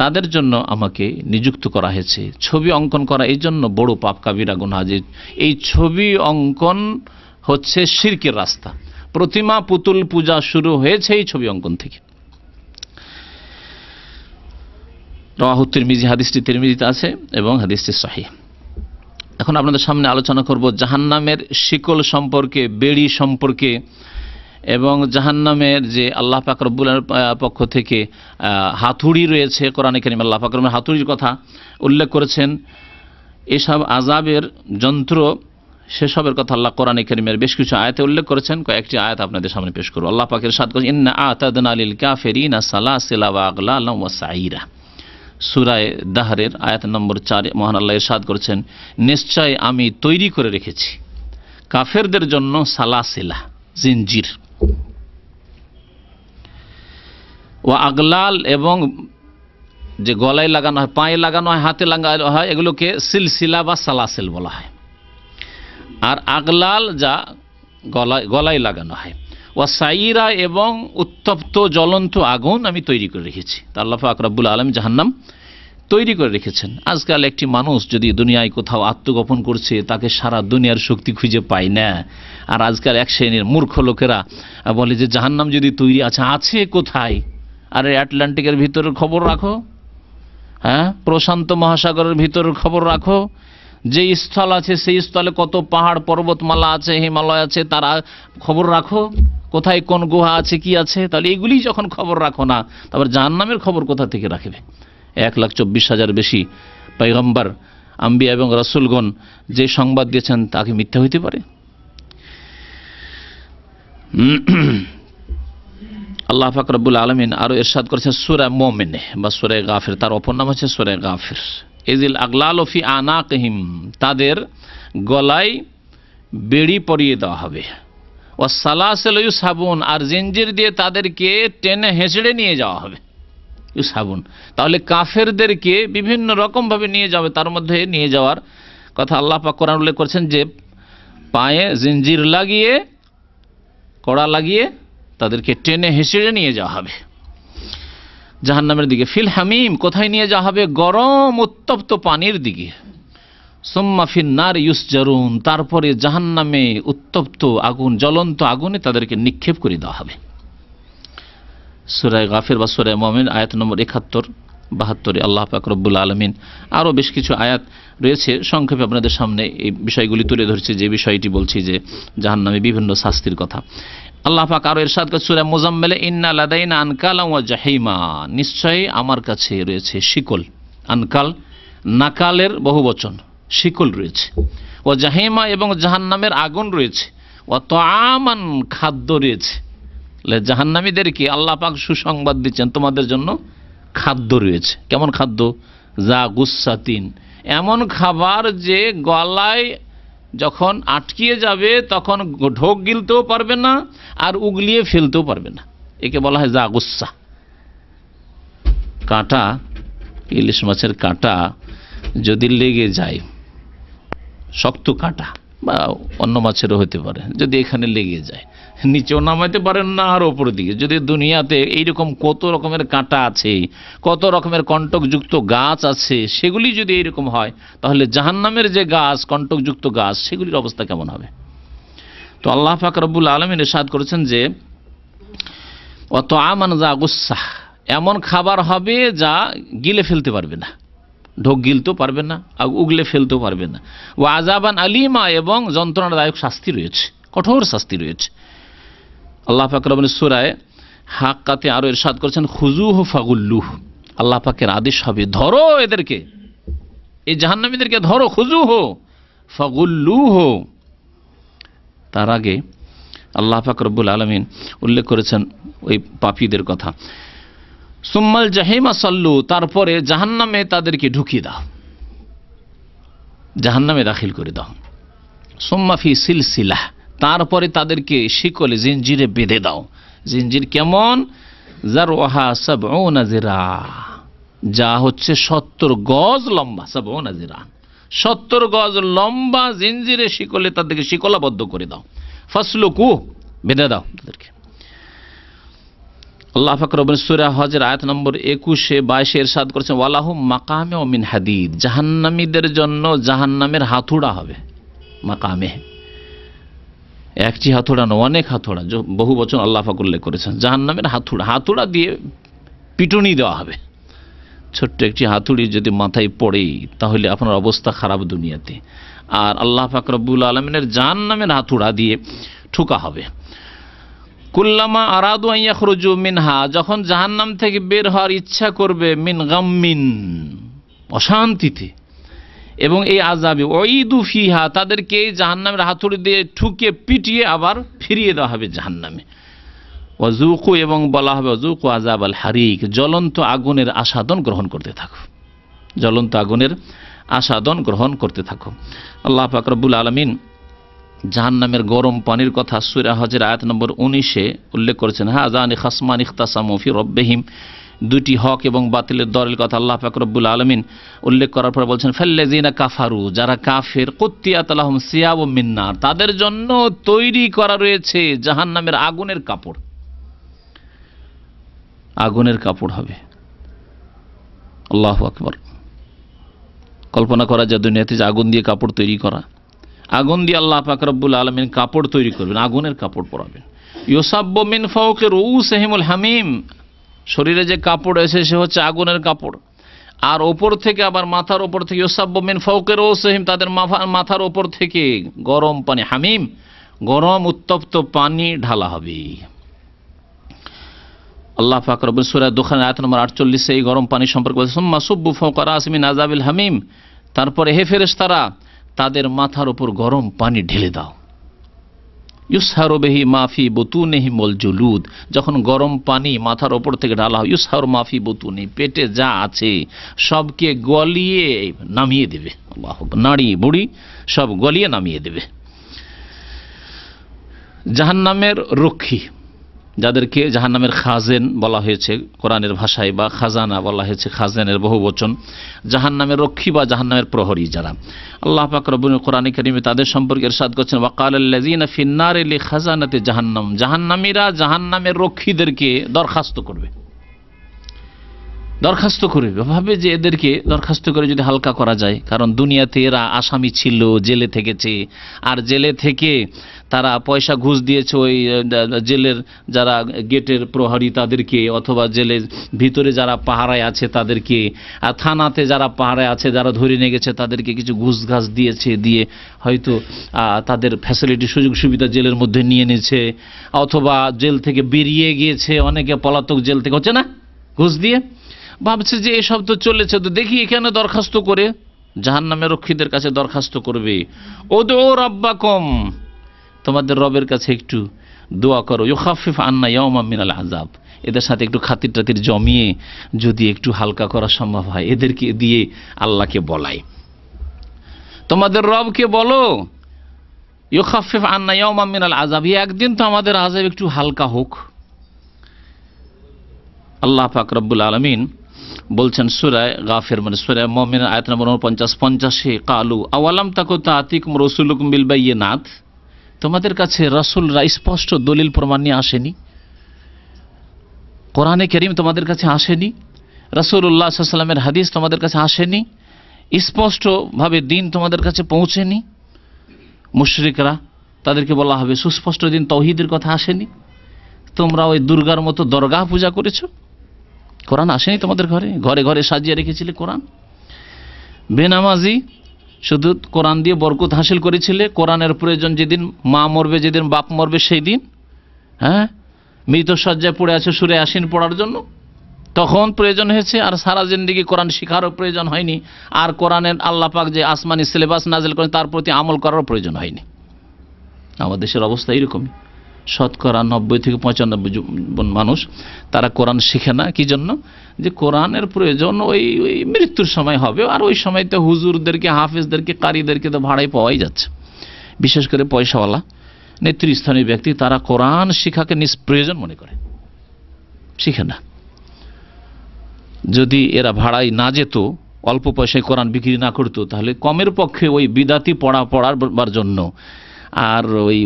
তাদের জন্য আমাকে নিযুক্ত করা হয়েছে ছবি অঙ্কন করা এই জন্য বড় পাপ কাবিরা গুনা যে এই ছবি অঙ্কন হচ্ছে সিরকের রাস্তা প্রতিমা পুতুল পূজা শুরু হয়েছে এই ছবি অঙ্কন থেকে রওয়াহু তিরমিজি হাদিসটি তিরমিজিতে আছে এবং হাদিসটি সহি এখন আপনাদের সামনে আলোচনা করব জাহান্নামের শিকল সম্পর্কে বেড়ি সম্পর্কে এবং জাহান্নামের যে আল্লাহ পাক পক্ষ থেকে হাতুড়ি রয়েছে কোরআনে করিম আল্লাহ পাকরমের হাতুড়ির কথা উল্লেখ করেছেন এসব আজাবের যন্ত্র সেসবের কথা আল্লাহ কোরআনে করিমের বেশ কিছু আয়াতে উল্লেখ করেছেন কয়েকটি আয়াত আপনাদের সামনে পেশ করব আল্লাহ পাকের সাদ করেছেন ইন্না আতাদ আলিল কাফেরিনা সালা সিলা ওয়া আগলা ওয়া সাইরা সুরায় দাহারের আয়াত নম্বর চারে মহান আল্লাহ ইরশাদ করছেন নিশ্চয় আমি তৈরি করে রেখেছি কাফেরদের জন্য সালাসিলা জিনজির ও আগলাল এবং যে গলায় লাগানো হয় পায়ে লাগানো হয় হাতে লাগানো হয় এগুলোকে সিলসিলা বা সালাসেল বলা হয় আর আগলাল যা গলায় গলায় লাগানো হয় ওয়াসাইরা এবং উত্তপ্ত জ্বলন্ত আগুন আমি তৈরি করে রেখেছি আল্লাহ আকরাবুল আলম জাহান্নাম তৈরি করে রেখেছেন আজকাল একটি মানুষ যদি দুনিয়ায় কোথাও আত্মগোপন করছে তাকে সারা দুনিয়ার শক্তি খুঁজে পায় না আর আজকাল এক শ্রেণীর মূর্খ লোকেরা বলে যে জাহান্নাম যদি তৈরি আছে আছে কোথায় আরে অ্যাটলান্টিকের ভিতরের খবর রাখো হ্যাঁ প্রশান্ত মহাসাগরের ভিতরের খবর রাখো যে স্থল আছে সেই স্থলে কত পাহাড় পর্বতমালা আছে হিমালয় আছে তারা খবর রাখো কোথায় কোন গুহা আছে কি আছে তাহলে এগুলি যখন খবর রাখো না তারপর জাহান্নামের খবর কোথা থেকে রাখবে এক লাখ চব্বিশ হাজার বেশি পাইগম্বর আম্বিয়া এবং রসুলগণ যে সংবাদ দিয়েছেন তাকে মিথ্যা হইতে পারে আল্লাহ ফাকরবুল আলমিন আরও এরশাদ করেছেন সুরে মোমেনে বা সুরে গাফের তার অপর নাম হচ্ছে সুরে গাফের এজিল আগলালফি আনা কহিম তাদের গলায় বেড়ি পরিয়ে দেওয়া হবে ও সালাসেল সাবুন আর জিঞ্জির দিয়ে তাদেরকে টেনে হেঁচড়ে নিয়ে যাওয়া হবে সাবুন তাহলে কাফেরদেরকে বিভিন্ন রকমভাবে নিয়ে যাবে তার মধ্যে নিয়ে যাওয়ার কথা আল্লাহ পাক কোরআন উল্লেখ করছেন যে পায়ে জিঞ্জির লাগিয়ে কড়া লাগিয়ে তাদেরকে টেনে হেঁচড়ে নিয়ে যাওয়া হবে জাহান্নামের দিকে ফিল হামিম কোথায় নিয়ে যাওয়া হবে গরম উত্তপ্ত পানির দিকে সোম্মাফিন নার জারুন তারপরে জাহান্নামে উত্তপ্ত আগুন জ্বলন্ত আগুনে তাদেরকে নিক্ষেপ করে দেওয়া হবে সুরায় গাফের বা সুরায় মমিন আয়াত নম্বর একাত্তর বাহাত্তরে আল্লাহ রব্বুল আলমিন আরও বেশ কিছু আয়াত রয়েছে সংক্ষেপে আপনাদের সামনে এই বিষয়গুলি তুলে ধরছে যে বিষয়টি বলছি যে জাহান্নামে বিভিন্ন শাস্তির কথা আল্লাহ পাক আরও এরশাদ সুরায় মোজাম্মেলে ইন্না লাদাইনা আনকাল ওয়া জাহিমা নিশ্চয়ই আমার কাছে রয়েছে শিকল আনকাল নাকালের বহু বচন শিকল রয়েছে ও জাহেমা এবং জাহান্নামের আগুন রয়েছে ও তো আমান খাদ্য রয়েছে জাহান্নামীদেরকে আল্লাহ পাক সুসংবাদ দিচ্ছেন তোমাদের জন্য খাদ্য রয়েছে কেমন খাদ্য যা তিন এমন খাবার যে গলায় যখন আটকিয়ে যাবে তখন ঢোক গিলতেও পারবে না আর উগলিয়ে ফেলতেও পারবে না একে বলা হয় যা গুসা কাঁটা ইলিশ মাছের কাঁটা যদি লেগে যায় শক্ত কাঁটা বা অন্য মাছেরও হতে পারে যদি এখানে লেগে যায় নিচেও নামাইতে পারেন না আর ওপরের দিকে যদি দুনিয়াতে এইরকম কত রকমের কাঁটা আছে কত রকমের কণ্টকযুক্ত গাছ আছে সেগুলি যদি এইরকম হয় তাহলে জাহান্নামের যে গাছ কণ্টকযুক্ত গাছ সেগুলির অবস্থা কেমন হবে তো আল্লাহ ফাকরাবুল আলমিন এরশাদ করেছেন যে অত আমান যা গুসা এমন খাবার হবে যা গিলে ফেলতে পারবে না ঢোক গিলতেও পারবে না আর উগলে ফেলতেও পারবে না ও আজাবান আলিমা এবং যন্ত্রণাদায়ক শাস্তি রয়েছে কঠোর শাস্তি রয়েছে আল্লাহ ফাকরবন সুরায় হাক্কাতে আরও এরশাদ করেছেন খুজুহ ফাগুল্লুহ আল্লাহ পাকের আদেশ হবে ধরো এদেরকে এই জাহান্নামীদেরকে ধরো খুজু হো ফাগুল্লু হো তার আগে আল্লাহ পাক রব্বুল আলমিন উল্লেখ করেছেন ওই পাপীদের কথা সুম্মাল জাহিমা সাল্লু তারপরে জাহান্নামে তাদেরকে ঢুকিয়ে দাও জাহান্নামে দাখিল করে দাও সোম্মাফি সিলসিলা তারপরে তাদেরকে শিকলে জিনজিরে বেঁধে দাও জিনজির কেমন যার ওহা সব ও নাজিরা যা হচ্ছে সত্তর গজ লম্বা সব ও নাজিরা সত্তর গজ লম্বা জিনজিরে শিকলে তাদেরকে শিকলাবদ্ধ করে দাও ফসলুকু বেঁধে দাও তাদেরকে আল্লাহ ফাকর সুরা হজের আয়াত নম্বর একুশে বাইশে এরশাদ করেছেন ওয়ালাহু মাকামে অমিন হাদিদ জাহান্নামীদের জন্য জাহান্নামের হাতুড়া হবে মাকামে একটি হাতুড়া নয় অনেক হাতুড়া বহু বচন আল্লাহ ফাকর উল্লেখ করেছেন জাহান্নামের হাতুড়া হাতুড়া দিয়ে পিটুনি দেওয়া হবে ছোট্ট একটি হাতুড়ি যদি মাথায় পড়ে তাহলে আপনার অবস্থা খারাপ দুনিয়াতে আর আল্লাহ ফাকরবুল আলমিনের জাহান্নামের হাতুড়া দিয়ে ঠুকা হবে কুল্লামা আরাদু আইয়া খরুজু মিনহা যখন জাহান্নাম থেকে বের হওয়ার ইচ্ছা করবে মিন গাম্মিন অশান্তিতে এবং এই আজাবে দু ফিহা তাদেরকে জাহান্নামের হাতুড়ি দিয়ে ঠুকে পিটিয়ে আবার ফিরিয়ে দেওয়া হবে জাহান্নামে অজুকু এবং বলা হবে অজুকু আজাব আল হারিক জ্বলন্ত আগুনের আসাদন গ্রহণ করতে থাকো জ্বলন্ত আগুনের আসাদন গ্রহণ করতে থাকো আল্লাহ ফাকরবুল আলমিন জাহান্নামের গরম পানির কথা সুরা হজের আয়াত নম্বর উনিশে উল্লেখ করেছেন হ্যাঁ আজানি খাসমান ইখতাসামফি রব্বেহিম দুটি হক এবং বাতিলের দরের কথা আল্লাহ ফাকরবুল আলমিন উল্লেখ করার পর বলছেন ফেল্লেজিনা কাফারু যারা কাফের কত্তিয়াত আলহম সিয়াব মিন্নার তাদের জন্য তৈরি করা রয়েছে জাহান্নামের আগুনের কাপড় আগুনের কাপড় হবে আল্লাহ আকবর কল্পনা করা যায় দুনিয়াতে যে আগুন দিয়ে কাপড় তৈরি করা আগুন দিয়ে আল্লাহ পাকরবুল আলমিন কাপড় তৈরি করবেন আগুনের কাপড় পরাবেন ইউসাব্য মিন ফাউকে রৌ সেহিমুল হামিম শরীরে যে কাপড় এসে সে হচ্ছে আগুনের কাপড় আর ওপর থেকে আবার মাথার ওপর থেকে ইউসাব্য মিন ফাউকে রৌ সেহিম তাদের মাথার ওপর থেকে গরম পানি হামিম গরম উত্তপ্ত পানি ঢালা হবে আল্লাহ ফাকরবিন সুরায় দোকান আয়ত নম্বর আটচল্লিশে এই গরম পানি সম্পর্কে বলছে সুম্মা সুব্বু ফাউকার আসমিন আজাবিল হামিম তারপরে হে ফেরেশতারা তারা তাদের মাথার ওপর গরম পানি ঢেলে দাও ইউসারোবেহি মাফি বতু নেহি মল জুলুদ যখন গরম পানি মাথার ওপর থেকে ঢালা হয় ইউসার মাফি বতু নেই পেটে যা আছে সবকে গলিয়ে নামিয়ে দেবে নাড়ি বুড়ি সব গলিয়ে নামিয়ে দেবে জাহান্নামের রক্ষী যাদেরকে জাহান্নামের খাজেন বলা হয়েছে কোরআনের ভাষায় বা খাজানা বলা হয়েছে খাজানের বহু বচন জাহান্নামের রক্ষী বা জাহান্নামের প্রহরী যারা আল্লাহ পাক রবিন কোরআন করিমে তাদের সম্পর্কে এরশাদ করছেন ওয়াকালিন ফিন্নার খাজানাতে জাহান্নাম জাহান্নামীরা জাহান্নামের রক্ষীদেরকে দরখাস্ত করবে দরখাস্ত করে ভাবে যে এদেরকে দরখাস্ত করে যদি হালকা করা যায় কারণ দুনিয়াতে এরা আসামি ছিল জেলে থেকেছে আর জেলে থেকে তারা পয়সা ঘুষ দিয়েছে ওই জেলের যারা গেটের প্রহরী তাদেরকে অথবা জেলের ভিতরে যারা পাহারায় আছে তাদেরকে আর থানাতে যারা পাহারায় আছে যারা ধরে নিয়ে গেছে তাদেরকে কিছু ঘুষ ঘাস দিয়েছে দিয়ে হয়তো তাদের ফ্যাসিলিটি সুযোগ সুবিধা জেলের মধ্যে নিয়ে নিয়েছে অথবা জেল থেকে বেরিয়ে গিয়েছে অনেকে পলাতক জেল থেকে হচ্ছে না ঘুষ দিয়ে ভাবছে যে এসব তো চলেছে তো দেখি এখানে দরখাস্ত করে জাহান নামে রক্ষীদের কাছে দরখাস্ত করবে ও দো রব্বা কম তোমাদের রবের কাছে একটু দোয়া করো ইউখাফিফ আন্না ইয়াউমা মিনাল আজাব এদের সাথে একটু খাতির টাতির জমিয়ে যদি একটু হালকা করা সম্ভব হয় এদেরকে দিয়ে আল্লাহকে বলাই তোমাদের রবকে বলো ইউখাফিফ আন্না ইয়াউমা মিনাল আজাব একদিন তো আমাদের আজাব একটু হালকা হোক আল্লাহ পাক রব্বুল আলমিন বলছেন সুরায় গাফের মানে সুরায় মমিন আয়াত নম্বর পঞ্চাশ পঞ্চাশে কালু আওয়ালাম তাকো তাতিক রসুলুক বিলবা ইয়ে নাথ তোমাদের কাছে রসুলরা স্পষ্ট দলিল প্রমাণ নিয়ে আসেনি কোরআনে করিম তোমাদের কাছে আসেনি রসুল্লাহ সাল্লামের হাদিস তোমাদের কাছে আসেনি স্পষ্টভাবে দিন তোমাদের কাছে পৌঁছেনি মুশরিকরা তাদেরকে বলা হবে সুস্পষ্ট দিন তৌহিদের কথা আসেনি তোমরা ওই দুর্গার মতো দরগাহ পূজা করেছো কোরআন আসেনি তোমাদের ঘরে ঘরে ঘরে সাজিয়ে রেখেছিলে কোরআন বেনামাজি শুধু কোরআন দিয়ে বরকত হাসিল করেছিলে কোরআনের প্রয়োজন যেদিন মা মরবে যেদিন বাপ মরবে সেই দিন হ্যাঁ মৃত সজ্জায় পড়ে আছে সুরে আসিন পড়ার জন্য তখন প্রয়োজন হয়েছে আর সারা জিন্দিগি কোরআন শেখারও প্রয়োজন হয়নি আর কোরআনের আল্লাহ পাক যে আসমানি সিলেবাস নাজিল করেন তার প্রতি আমল করারও প্রয়োজন হয়নি আমাদের দেশের অবস্থা এইরকমই শতকরা নব্বই থেকে পঁচানব্বই মানুষ তারা কোরআন শিখে না কি জন্য যে কোরআনের প্রয়োজন ওই ওই মৃত্যুর সময় হবে আর ওই সময় তো হুজুরদেরকে হাফেজদেরকে কারিদেরকে তো ভাড়ায় পাওয়াই যাচ্ছে বিশেষ করে পয়সাওয়ালা নেতৃস্থানীয় ব্যক্তি তারা কোরআন শিখাকে নিষ্প্রয়োজন মনে করে শিখে না যদি এরা ভাড়ায় না যেত অল্প পয়সায় কোরআন বিক্রি না করতো তাহলে কমের পক্ষে ওই বিদাতি পড়া পড়ার জন্য আর ওই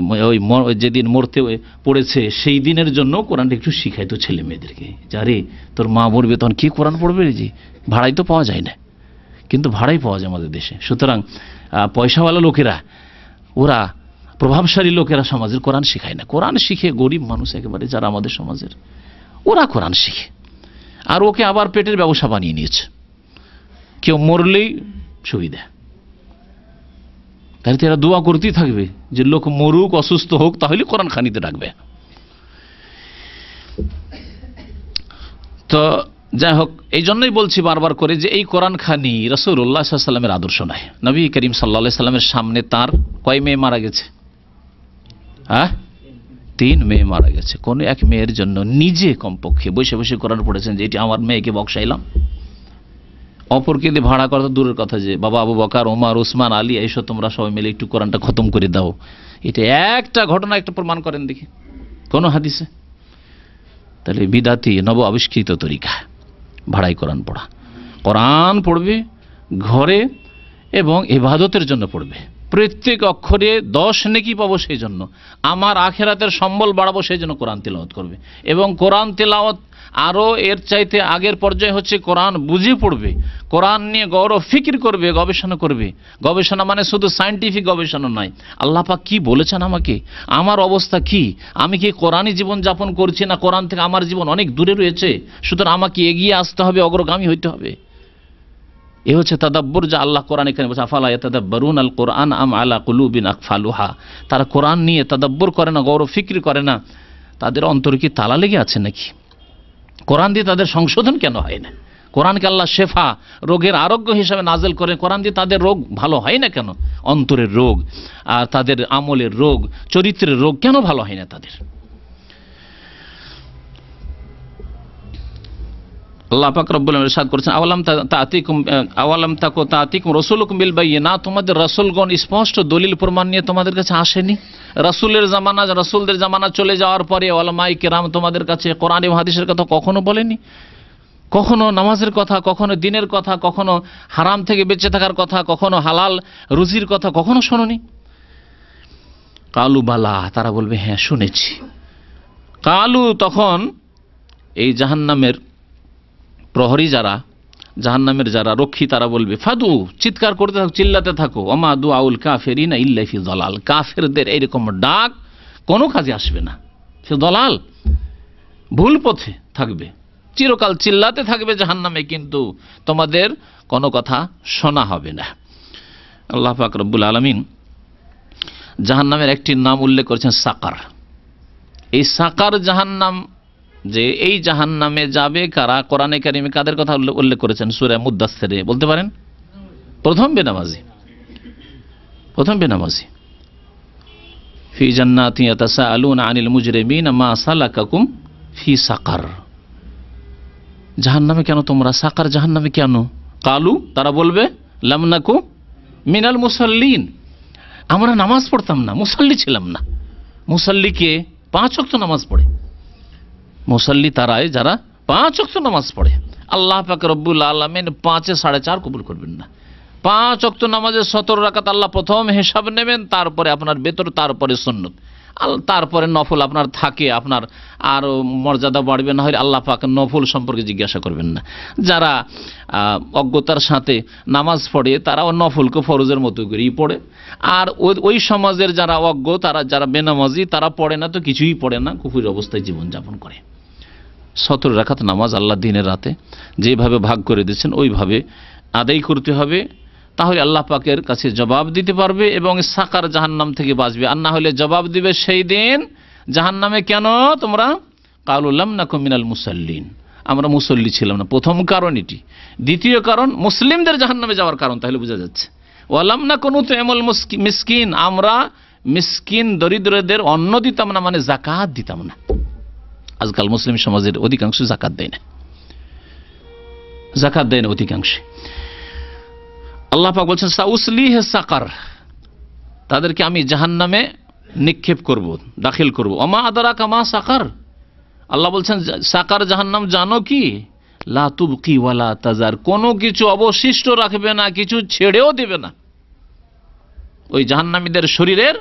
ওই যেদিন মরতে পড়েছে সেই দিনের জন্য কোরআনটা একটু তো ছেলে মেয়েদেরকে যারে তোর মা মরবে তখন কি কোরআন পড়বে জি ভাড়াই তো পাওয়া যায় না কিন্তু ভাড়াই পাওয়া যায় আমাদের দেশে সুতরাং পয়সাওয়ালা লোকেরা ওরা প্রভাবশালী লোকেরা সমাজের কোরআন শেখায় না কোরআন শিখে গরিব মানুষ একেবারে যারা আমাদের সমাজের ওরা কোরআন শিখে আর ওকে আবার পেটের ব্যবসা বানিয়ে নিয়েছে কেউ মরলেই সুবিধা তাহলে তারা দোয়া করতেই থাকবে যে লোক মরুক অসুস্থ হোক তাহলে কোরআন খানিতে ডাকবে তো যাই হোক এই জন্যই বলছি বারবার করে যে এই কোরআন খানি রসৌল্লা সাল্লামের আদর্শ নয় নবী করিম সাল্লা সাল্লামের সামনে তার কয় মেয়ে মারা গেছে হ্যাঁ তিন মেয়ে মারা গেছে কোনো এক মেয়ের জন্য নিজে কমপক্ষে বসে বসে কোরআন পড়েছেন যে এটি আমার মেয়েকে বক্সাইলাম অপরকে দিয়ে ভাড়া করা তো দূরের কথা যে বাবা আবু বকার ওমার ওসমান আলী এইসব তোমরা সবাই মিলে একটু কোরআনটা খতম করে দাও এটা একটা ঘটনা একটা প্রমাণ করেন দেখি কোনো হাদিসে তাহলে বিদাতি নব আবিষ্কৃত তরিকা ভাড়াই কোরআন পড়া কোরআন পড়বে ঘরে এবং এবাদতের জন্য পড়বে প্রত্যেক অক্ষরে দশ নেকি পাবো সেই জন্য আমার আখেরাতের সম্বল বাড়াবো সেই জন্য কোরআন তেলাওয়াত করবে এবং কোরআন তেলাওয়াত আরও এর চাইতে আগের পর্যায়ে হচ্ছে কোরআন বুঝে পড়বে কোরআন নিয়ে গৌরব ফিকির করবে গবেষণা করবে গবেষণা মানে শুধু সায়েন্টিফিক গবেষণা নয় আল্লাপা কি বলেছেন আমাকে আমার অবস্থা কি আমি কি কোরআনই যাপন করছি না কোরআন থেকে আমার জীবন অনেক দূরে রয়েছে সুতরাং আমাকে এগিয়ে আসতে হবে অগ্রগামী হইতে হবে এ হচ্ছে তাদাব্বর যা আল্লাহ কোরআন এখানে বলছে আফালা তাদাব্বরুন আল কোরআন আম আলা কুলুবিন আকফালুহা তারা কোরআন নিয়ে তাদাব্বর করে না গৌরব ফিক্রি করে না তাদের অন্তর কি তালা লেগে আছে নাকি কোরআন দিয়ে তাদের সংশোধন কেন হয় না কোরআনকে আল্লাহ শেফা রোগের আরোগ্য হিসাবে নাজেল করে কোরআন দিয়ে তাদের রোগ ভালো হয় না কেন অন্তরের রোগ আর তাদের আমলের রোগ চরিত্রের রোগ কেন ভালো হয় না তাদের আল্লাহ পাক রব্বুল ইরশাদ করছেন আওয়ালাম তাতিকুম আওয়ালাম তাকু তাতিকুম রসুলকুম বিল না তোমাদের রসুলগণ স্পষ্ট দলিল প্রমাণ নিয়ে তোমাদের কাছে আসেনি রসুলের জামানা রসুলদের জামানা চলে যাওয়ার পরে ওলামাই কেরাম তোমাদের কাছে কোরআন এবং হাদিসের কথা কখনো বলেনি কখনো নামাজের কথা কখনো দিনের কথা কখনো হারাম থেকে বেঁচে থাকার কথা কখনো হালাল রুজির কথা কখনো শোনি কালু বালা তারা বলবে হ্যাঁ শুনেছি কালু তখন এই জাহান্নামের প্রহরী যারা জাহান্নামের যারা রক্ষী তারা বলবে ফাদু চিৎকার করতে থাকো চিল্লাতে থাকো অমা দু আউল কাফেরি না ইল্লাফি দলাল কাফেরদের এইরকম ডাক কোনো কাজে আসবে না সে দলাল ভুল পথে থাকবে চিরকাল চিল্লাতে থাকবে জাহান্নামে কিন্তু তোমাদের কোনো কথা শোনা হবে না আল্লাহ পাক আলমিন জাহান জাহান্নামের একটি নাম উল্লেখ করেছেন সাকার এই সাকার নাম যে এই জাহান নামে যাবে কারা কোরআনে কারিমে কাদের কথা উল্লেখ করেছেন সুরা মুদাসেরে বলতে পারেন প্রথম বেনামাজি প্রথম বেনামাজি ফি জান্নাতি ইয়াতাসাআলুনা আনিল মুজরিমিনা মা সালাকাকুম ফি সাকার জাহান্নামে কেন তোমরা সাকার জাহান্নামে কেন কালু তারা বলবে লামনাকু মিনাল মুসাল্লিন আমরা নামাজ পড়তাম না মুসাল্লি ছিলাম না মুসাল্লিকে পাঁচ অক্ত নামাজ পড়ে মুসল্লি তারাই যারা পাঁচ অক্ত নামাজ পড়ে আল্লাহ পাকে রব্বুল আলমেন পাঁচে সাড়ে চার কবুল করবেন না পাঁচ অক্ত নামাজের সতেরো রাখাত আল্লাহ প্রথম হিসাব নেবেন তারপরে আপনার বেতর তারপরে সন্ন্যত তারপরে নফল আপনার থাকে আপনার আরও মর্যাদা বাড়বে না হলে আল্লাহ পাক নফল সম্পর্কে জিজ্ঞাসা করবেন না যারা অজ্ঞতার সাথে নামাজ পড়ে তারাও নফলকে ফরজের মতো করেই পড়ে আর ওই সমাজের যারা অজ্ঞ তারা যারা বেনামাজি তারা পড়ে না তো কিছুই পড়ে না কুকুরের অবস্থায় জীবনযাপন করে সতেরো রাখাত নামাজ আল্লাহ দিনের রাতে যেভাবে ভাগ করে দিয়েছেন ওইভাবে আদায় করতে হবে তাহলে আল্লাহ পাকের কাছে জবাব দিতে পারবে এবং সাকার জাহান্নাম থেকে বাঁচবে আর না হলে জবাব দিবে সেই দিন জাহান্নামে কেন তোমরা কালুল্লাম না কমিনাল মুসল্লিন আমরা মুসল্লি ছিলাম না প্রথম কারণ এটি দ্বিতীয় কারণ মুসলিমদের জাহান্নামে যাওয়ার কারণ তাহলে বোঝা যাচ্ছে ওয়ালাম না কোনো তো এমল মিসকিন আমরা মিসকিন দরিদ্রদের অন্ন দিতাম না মানে জাকাত দিতাম না আজকাল মুসলিম সমাজের অধিকাংশ জাকাত দেয় না জাকাত দেয় না অধিকাংশে আল্লাহাক বলছেন সাউসলি হে সাকার তাদেরকে আমি জাহান নামে নিক্ষেপ করব দাখিল করব অমা আদারা কামা সাকার আল্লাহ বলছেন সাকার জাহান নাম জানো কি লাতুব কি ওয়ালা তাজার কোনো কিছু অবশিষ্ট রাখবে না কিছু ছেড়েও দেবে না ওই জাহান্নামীদের শরীরের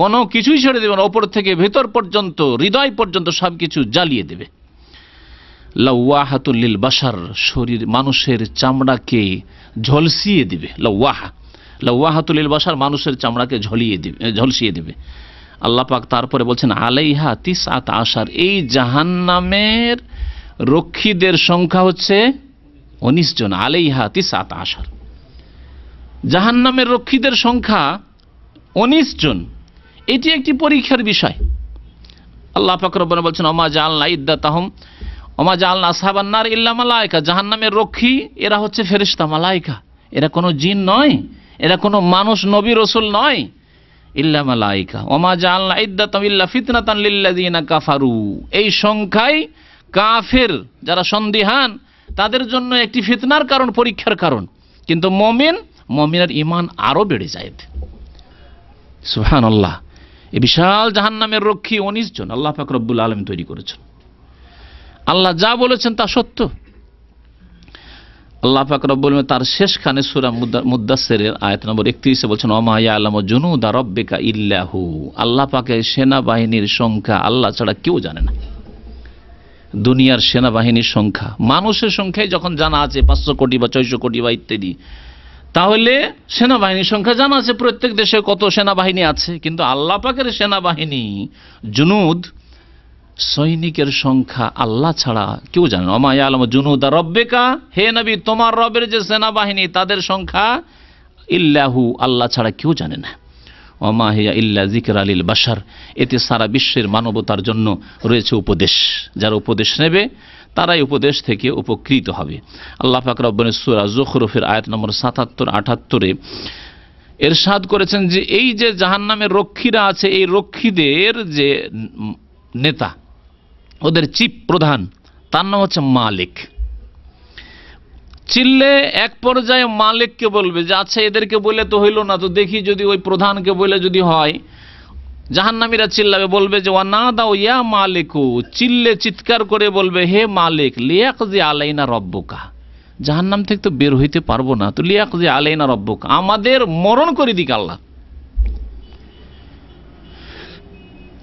কোনো কিছুই ছেড়ে দেবে না ওপর থেকে ভেতর পর্যন্ত হৃদয় পর্যন্ত সব কিছু জ্বালিয়ে দেবে লাউাহাতুল্লিল বাসার শরীর মানুষের চামড়াকে ঝলসিয়ে দিবে লাউাহা লাউাহাতুল্লিল বাসার মানুষের চামড়াকে ঝলিয়ে দিবে ঝলসিয়ে দিবে আল্লাপাক তারপরে বলছেন আলাইহা তিস আত আসার এই জাহান্নামের রক্ষীদের সংখ্যা হচ্ছে উনিশ জন আলাইহা তিস আত আসার জাহান্নামের রক্ষীদের সংখ্যা উনিশ জন এটি একটি পরীক্ষার বিষয় আল্লাহ ফাকরবন বলছেন অমা জাহাল্লা ইদ্দা তাহম ওমা জাহাল্লা সাহাবান্নার ইল্লা মালায়কা জাহান নামের রক্ষী এরা হচ্ছে ফেরিস্তা মালায়কা এরা কোনো জিন নয় এরা কোনো মানুষ নবী রসুল নয় ইল্লা মালায়কা অমা জাহাল্লা ইদ্দা তাম ইল্লা ফিতনাতান দিনা কাফারু এই সংখ্যাই কাফের যারা সন্দিহান তাদের জন্য একটি ফিতনার কারণ পরীক্ষার কারণ কিন্তু মমিন মমিনের ইমান আরও বেড়ে যায় সুহান আল্লাহ এই বিশাল জাহান নামের রক্ষী উনিশ জন আল্লাহ ফাকরবুল আলম তৈরি করেছেন আল্লাহ যা বলেছেন তা সত্য আল্লাহ ফাকরবুল তার শেষখানে সুরা মুদাসেরের আয়ত নম্বর একত্রিশে বলছেন অমায়া আলম জুনু দা রব্বেকা ইল্লাহু আল্লাহ পাকে সেনাবাহিনীর সংখ্যা আল্লাহ ছাড়া কেউ জানে না দুনিয়ার সেনাবাহিনীর সংখ্যা মানুষের সংখ্যায় যখন জানা আছে পাঁচশো কোটি বা ছয়শো কোটি বা ইত্যাদি তাহলে সেনাবাহিনীর সংখ্যা জানা আছে প্রত্যেক দেশে কত সেনাবাহিনী আছে কিন্তু আল্লাহ পাকের সেনাবাহিনী জুনুদ সৈনিকের সংখ্যা আল্লাহ ছাড়া কেউ জানেন অমায় আলম জুনুদা রব্বেকা হে নবী তোমার রবের যে সেনাবাহিনী তাদের সংখ্যা ইল্লাহু আল্লাহ ছাড়া কেউ জানে না অমা হিয়া ইল্লা জিকির আলীল বাসার এতে সারা বিশ্বের মানবতার জন্য রয়েছে উপদেশ যারা উপদেশ নেবে তারাই উপদেশ থেকে উপকৃত হবে আল্লাহ ফাকরাবনে সুরা জোখরফের আয়াত নম্বর সাতাত্তর আঠাত্তরে এরশাদ করেছেন যে এই যে জাহান্নামের রক্ষীরা আছে এই রক্ষীদের যে নেতা ওদের চিপ প্রধান তার নাম হচ্ছে মালিক চিল্লে এক পর্যায়ে মালিককে বলবে যে আচ্ছা এদেরকে বলে তো হইল না তো দেখি যদি ওই প্রধানকে বলে যদি হয় জাহান্নামীরা চিল্লাবে বলবে যে ওয়া না দাও ইয়া মালিকু চিল্লে চিৎকার করে বলবে হে মালিক লিয়াক যে আলাইনা রব্বকা জাহান্নাম থেকে তো বের হইতে পারবো না তো লিয়াক যে আলাইনা রব্বক আমাদের মরণ করে দিক আল্লাহ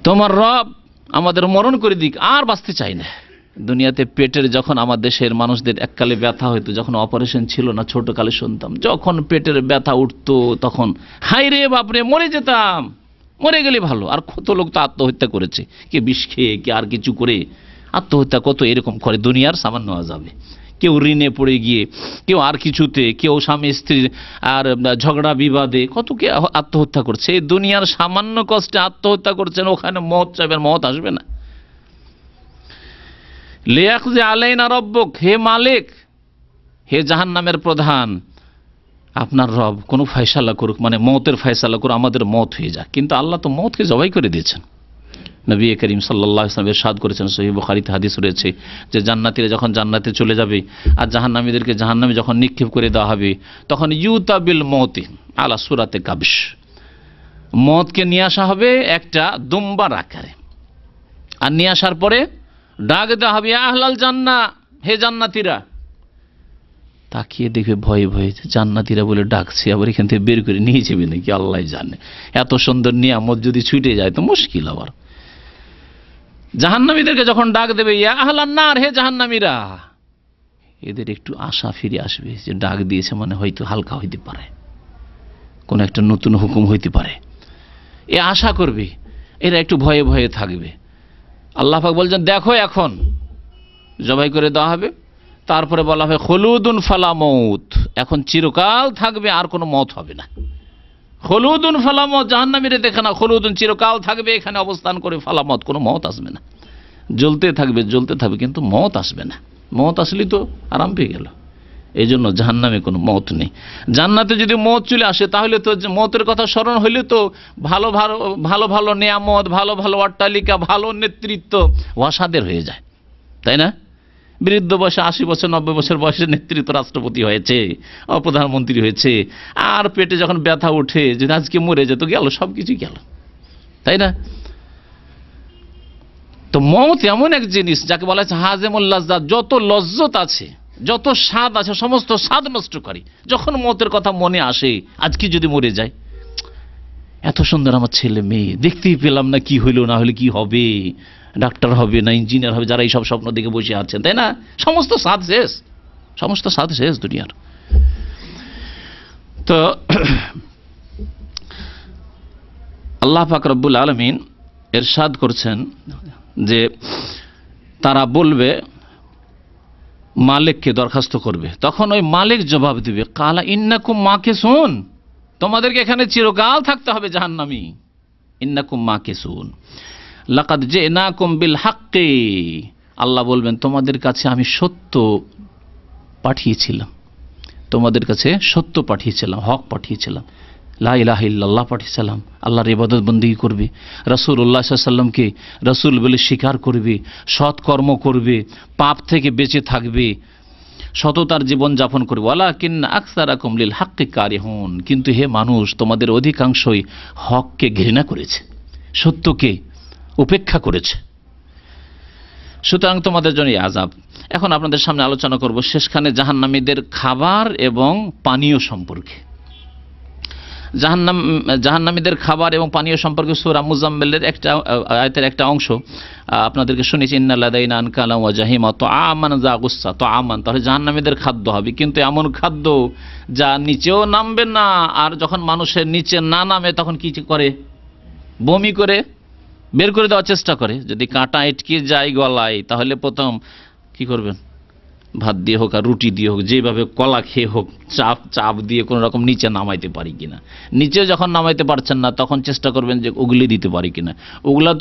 তোমার রব আমাদের মরণ করে দিক আর বাঁচতে চাই না দুনিয়াতে পেটের যখন আমার দেশের মানুষদের এককালে ব্যথা হইতো যখন অপারেশন ছিল না ছোটকালে শুনতাম যখন পেটের ব্যথা উঠতো তখন হাই রে বাপরে মরে যেতাম মরে গেলে ভালো আর কত লোক তো আত্মহত্যা করেছে কে বিষ খেয়ে কে আর কিছু করে আত্মহত্যা কত এরকম করে দুনিয়ার সামান্য যাবে কেউ ঋণে পড়ে গিয়ে কেউ আর কিছুতে কেউ স্বামী স্ত্রীর আর ঝগড়া বিবাদে কত কে আত্মহত্যা করছে এই দুনিয়ার সামান্য কষ্টে আত্মহত্যা করছেন ওখানে মত চাবেন মত আসবে না লেয়াক যে আলাইন আরব্যক হে মালিক হে জাহান নামের প্রধান আপনার রব কোনো ফয়সালা করুক মানে মতের ফয়সালা করুক আমাদের মত হয়ে যাক কিন্তু আল্লাহ তো মতকে জবাই করে দিয়েছেন নবী করিম সাল্লা ইসলামের সাদ করেছেন সহিব খারিতে হাদিস রয়েছে যে জান্নাতিরা যখন জান্নাতে চলে যাবে আর জাহান্নামীদেরকে জাহান্নামী যখন নিক্ষেপ করে দেওয়া হবে তখন ইউতাবিল মতি আলা সুরাতে কাবিস মতকে নিয়ে আসা হবে একটা দুম্বার আকারে আর নিয়ে আসার পরে ডাক দেওয়া হবে আহলাল জান্না হে জান্নাতিরা তাকিয়ে দেখবে ভয়ে ভয়ে জান্নাতিরা বলে ডাকছে আবার এখান থেকে বের করে নিয়ে যাবে নাকি আল্লাহ জানে এত সুন্দর নিয়ামত যদি ছুটে যায় তো মুশকিল আবার জাহান্নামীদেরকে যখন ডাক দেবে ইয়া আহলান্নার হে জাহান্নামীরা এদের একটু আশা ফিরে আসবে যে ডাক দিয়েছে মানে হয়তো হালকা হইতে পারে কোনো একটা নতুন হুকুম হইতে পারে এ আশা করবে এরা একটু ভয়ে ভয়ে থাকবে আল্লাহাক বলছেন দেখো এখন জবাই করে দেওয়া হবে তারপরে বলা হয় হলুদুন ফালা মৌত এখন চিরকাল থাকবে আর কোনো মত হবে না হলুদুন ফালামত জাহান্নামিরে দেখে না হলুদুন চিরকাল থাকবে এখানে অবস্থান করে ফালামত কোনো মত আসবে না জ্বলতে থাকবে জ্বলতে থাকবে কিন্তু মত আসবে না মত আসলেই তো আরাম পেয়ে গেল এই জন্য জাহান্নামে কোনো মত নেই জান্নাতে যদি মত চলে আসে তাহলে তো মতের কথা স্মরণ হইলে তো ভালো ভালো ভালো ভালো নেয়ামত ভালো ভালো অট্টালিকা ভালো নেতৃত্ব অসাদের হয়ে যায় তাই না বৃদ্ধ বয়সে আশি বছর নব্বই বছর বয়সে নেতৃত্ব রাষ্ট্রপতি হয়েছে প্রধানমন্ত্রী হয়েছে আর পেটে যখন ব্যথা ওঠে যে আজকে মরে যেত গেল সব কিছুই গেল তাই না তো মত এমন এক জিনিস যাকে বলা হয়েছে হাজেমুল লাজ্জা যত লজ্জত আছে যত স্বাদ আছে সমস্ত স্বাদ নষ্ট করে যখন মতের কথা মনে আসে আজকে যদি মরে যায় এত সুন্দর আমার ছেলে মেয়ে দেখতেই পেলাম না কি হইল না হলে কি হবে ডাক্তার হবে না ইঞ্জিনিয়ার হবে যারা এইসব স্বপ্ন দিকে বসে আছেন তাই না সমস্ত স্বাদ শেষ সমস্ত স্বাদ শেষ দুনিয়ার তো আল্লাহ পাক রব্বুল আলমিন সাদ করছেন যে তারা বলবে মালিককে দরখাস্ত করবে তখন ওই মালিক জবাব দিবে কালা ইন্নাকুম মাকে শুন তোমাদেরকে এখানে চিরকাল থাকতে হবে জাহান্নামি ইন্নাকুম মাকে শুন লাকাত যে না কম্বিল হাক্কে আল্লাহ বলবেন তোমাদের কাছে আমি সত্য পাঠিয়েছিলাম তোমাদের কাছে সত্য পাঠিয়েছিলাম হক পাঠিয়েছিলাম লা ইলাহিল্লাহ পাঠিয়েছিলাম আল্লাহর ইবাদত বন্দী করবে রসুল উল্লাহ সাল্লামকে রসুল বলে স্বীকার করবে সৎকর্ম করবে পাপ থেকে বেঁচে থাকবে সততার জীবন যাপন করবে আলা কিন্না আকসারা কমলিল হাক্কে কারে হন কিন্তু হে মানুষ তোমাদের অধিকাংশই হককে ঘৃণা করেছে সত্যকে উপেক্ষা করেছে সুতরাং তোমাদের জন্য আজাব এখন আপনাদের সামনে আলোচনা করব শেষখানে জাহান্নামীদের খাবার এবং পানীয় সম্পর্কে জাহান্নাম জাহান্নামীদের খাবার এবং পানীয় সম্পর্কে সুরা মুজাম্মেলের একটা আয়তের একটা অংশ আপনাদেরকে শুনেছি ইন্নাল্লাদাইন কালাম ও জাহিমা তো আমান যা গুসা তো আমান তাহলে জাহান্নামীদের খাদ্য হবে কিন্তু এমন খাদ্য যা নিচেও নামবে না আর যখন মানুষের নিচে না নামে তখন কি করে বমি করে বের করে দেওয়ার চেষ্টা করে যদি কাঁটা এটকে যায় গলায় তাহলে প্রথম কি করবেন ভাত দিয়ে হোক আর রুটি দিয়ে হোক যেভাবে কলা খেয়ে হোক চাপ চাপ দিয়ে কোনো রকম নিচে নামাইতে পারি কিনা নিচে যখন নামাইতে পারছেন না তখন চেষ্টা করবেন যে উগলে দিতে পারি কিনা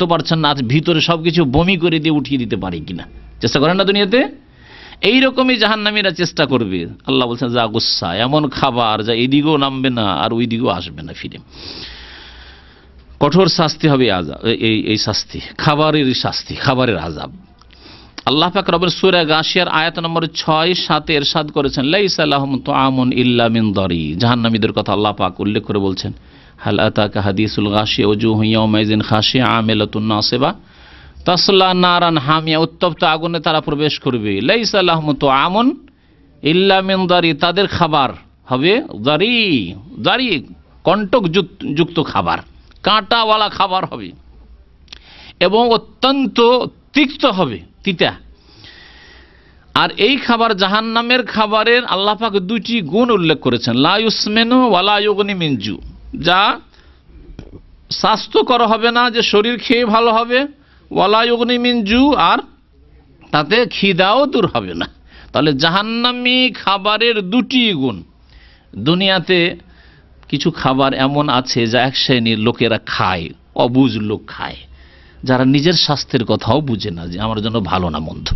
তো পারছেন না আজ ভিতরে সব কিছু বমি করে দিয়ে উঠিয়ে দিতে পারি কিনা চেষ্টা করেন না দুনিয়াতে এই রকমই জাহান্নামীরা চেষ্টা করবে আল্লাহ বলছেন যা গুসা এমন খাবার যা এদিকেও নামবে না আর ওই দিকেও আসবে না ফিরে কঠোর শাস্তি হবে আজাব এই এই শাস্তি খাবারের শাস্তি খাবারের আজাব আল্লাহ পাক রবের সুরা গাশিয়ার আয়াত নম্বর ছয় সাতে এরশাদ করেছেন লাইস আল্লাহম তো আমন ইল্লামিন দরি জাহান্নামীদের কথা আল্লাহ পাক উল্লেখ করে বলছেন হাল আতাকা হাদিসুল গাশিয়া ওজু হুইয়াউমাইজিন খাশিয়া আমেলাতুন নাসেবা তাসল্লা নারান হামিয়া উত্তপ্ত আগুনে তারা প্রবেশ করবে লাইস আল্লাহম তো আমন ইল্লামিন দারি তাদের খাবার হবে দারি দারি কণ্টক যুক্ত খাবার কাঁটাওয়ালা খাবার হবে এবং অত্যন্ত তিক্ত হবে তিতা আর এই খাবার জাহান নামের খাবারের আল্লাপাক দুটি গুণ উল্লেখ করেছেন লায়ুসমেনু ওয়ালায়গনি মিনজু যা স্বাস্থ্যকর হবে না যে শরীর খেয়ে ভালো হবে ওয়ালায়গনি মিনজু আর তাতে খিদাও দূর হবে না তাহলে জাহান্নামি খাবারের দুটি গুণ দুনিয়াতে কিছু খাবার এমন আছে যা এক শ্রেণীর লোকেরা খায় অবুজ লোক খায় যারা নিজের স্বাস্থ্যের কথাও বুঝে না যে আমার জন্য ভালো না মন্দ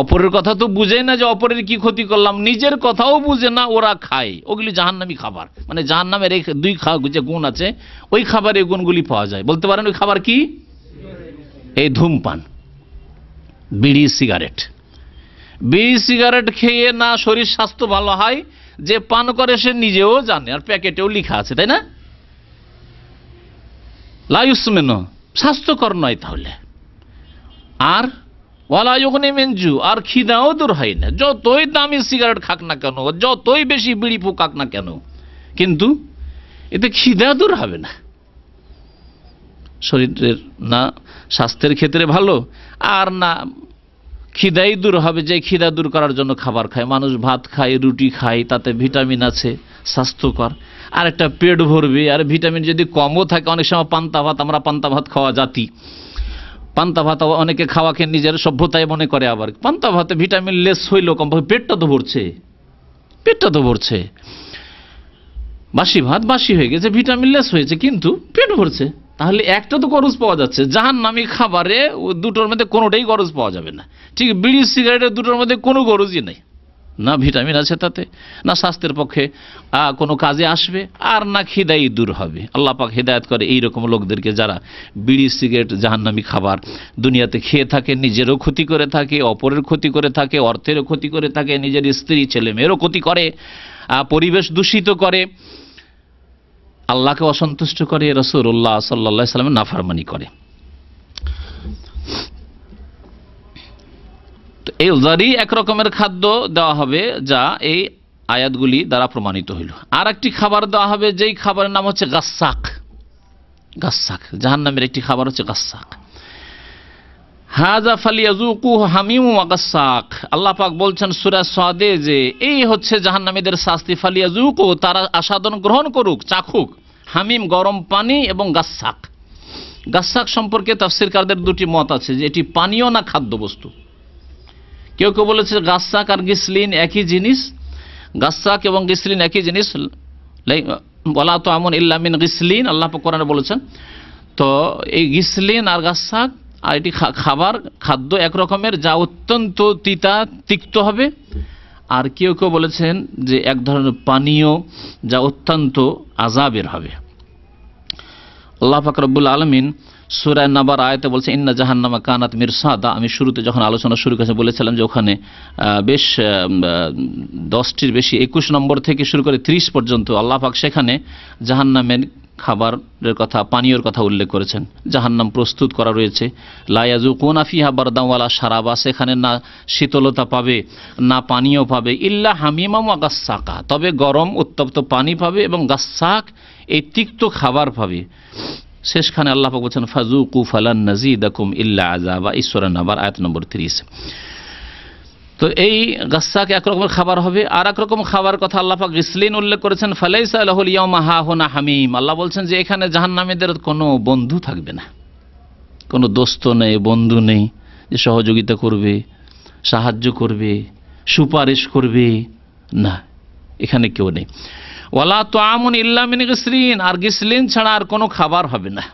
অপরের কথা তো বুঝে না যে অপরের কি ক্ষতি করলাম নিজের কথাও বুঝে না ওরা খায় ওগুলি জাহান্নামি খাবার মানে জাহান্নামের এই দুই যে গুণ আছে ওই খাবারের গুণগুলি পাওয়া যায় বলতে পারেন ওই খাবার কি এই ধূমপান বিড়ি সিগারেট বিড়ি সিগারেট খেয়ে না শরীর স্বাস্থ্য ভালো হয় যে পান করে সে নিজেও জানে আর প্যাকেটেও লিখা আছে তাই না লায়ুসমেন স্বাস্থ্যকর নয় তাহলে আর ওয়ালায়ুগনি মেঞ্জু আর খিদাও দূর হয় না যতই দামি সিগারেট খাক না কেন যতই বেশি বিড়ি পোকাক না কেন কিন্তু এতে খিদা দূর হবে না শরীরের না স্বাস্থ্যের ক্ষেত্রে ভালো আর না খিদাই দূর হবে যে খিদা দূর করার জন্য খাবার খায় মানুষ ভাত খায় রুটি খায় তাতে ভিটামিন আছে স্বাস্থ্যকর আর একটা পেট ভরবে আর ভিটামিন যদি কমও থাকে অনেক সময় পান্তা ভাত আমরা পান্তা ভাত খাওয়া জাতি পান্তা ভাত অনেকে খাওয়াকে নিজের সভ্যতায় মনে করে আবার পান্তা ভাতে ভিটামিন লেস হইল কম পেটটা তো ভরছে পেটটা তো ভরছে বাসি ভাত বাসি হয়ে গেছে ভিটামিন লেস হয়েছে কিন্তু পেট ভরছে তাহলে একটা তো গরজ পাওয়া যাচ্ছে জাহান নামি খাবারে দুটোর মধ্যে কোনোটাই গরজ পাওয়া যাবে না ঠিক বিড়ি সিগারেটের দুটোর মধ্যে কোনো গরজই নেই না ভিটামিন আছে তাতে না স্বাস্থ্যের পক্ষে কোনো কাজে আসবে আর না খিদাই দূর হবে আল্লাহ পাক হেদায়ত করে এই রকম লোকদেরকে যারা বিড়ি সিগারেট জাহান্নামি খাবার দুনিয়াতে খেয়ে থাকে নিজেরও ক্ষতি করে থাকে অপরের ক্ষতি করে থাকে অর্থেরও ক্ষতি করে থাকে নিজের স্ত্রী ছেলে মেয়েরও ক্ষতি করে পরিবেশ দূষিত করে আল্লাহকে অসন্তুষ্ট করে উল্লাহ সাল্লা সাল্লামের নাফারমানি করে তো এই জারি একরকমের খাদ্য দেওয়া হবে যা এই আয়াতগুলি দ্বারা প্রমাণিত হইল আর একটি খাবার দেওয়া হবে যেই খাবারের নাম হচ্ছে গাস্সাক গাস্সাক জাহান নামের একটি খাবার হচ্ছে গাস্সাক হাজা ফালিয়াজুকু হামিমু আকাসাক আল্লাহ পাক বলছেন সুরা সাদে যে এই হচ্ছে জাহান্নামীদের শাস্তি ফালিয়াজুকু তারা আসাদন গ্রহণ করুক চাখুক হামিম গরম পানি এবং গাছাক গাছাক সম্পর্কে তাফসিরকারদের দুটি মত আছে যে এটি পানীয় না খাদ্যবস্তু কেউ কেউ বলেছে গাছাক আর গিসলিন একই জিনিস গাছাক এবং গিসলিন একই জিনিস বলা তো আমন ইল্লামিন গিসলিন আল্লাহ কোরআনে বলেছেন তো এই গিসলিন আর গাছাক আর এটি খাবার খাদ্য এক রকমের যা অত্যন্ত তিতা তিক্ত হবে আর কেউ কেউ বলেছেন যে এক ধরনের পানীয় যা অত্যন্ত আজাবের হবে আল্লাহ ফাকরবুল আলমিন সুরায় নাবার আয়তে বলছে ইন্না জাহান্নামা কানাত মিরসাদা আমি শুরুতে যখন আলোচনা শুরু করেছি বলেছিলাম যে ওখানে বেশ দশটির বেশি একুশ নম্বর থেকে শুরু করে ত্রিশ পর্যন্ত আল্লাহ পাক সেখানে জাহান্নামের খাবারের কথা পানীয়র কথা উল্লেখ করেছেন নাম প্রস্তুত করা রয়েছে লায়াজু কোন আফিহা বারদামওয়ালা সারাবা সেখানে না শীতলতা পাবে না পানীয় পাবে ইল্লা হামিমা গাছাকা তবে গরম উত্তপ্ত পানি পাবে এবং গাছাক এই তিক্ত খাবার পাবে শেষখানে আল্লাহ বলছেন কুফালান নজিদ নাজিদ ইল্লা আজাবা ঈশ্বরান আবার আয়াত নম্বর তিরিশ তো এই গাছাকে একরকমের খাবার হবে আর একরকম খাবার কথা আল্লাহাক ইসলিন উল্লেখ করেছেন ফালাইস আল্লাহুল ইয়মা হাহনা হামিম আল্লাহ বলছেন যে এখানে জাহান্নামেদের কোনো বন্ধু থাকবে না কোনো দোস্ত নেই বন্ধু নেই যে সহযোগিতা করবে সাহায্য করবে সুপারিশ করবে না এখানে কেউ নেই ওয়ালা তো আমন ইল্লামিন গিসলিন আর গিসলিন ছাড়া আর কোনো খাবার হবে না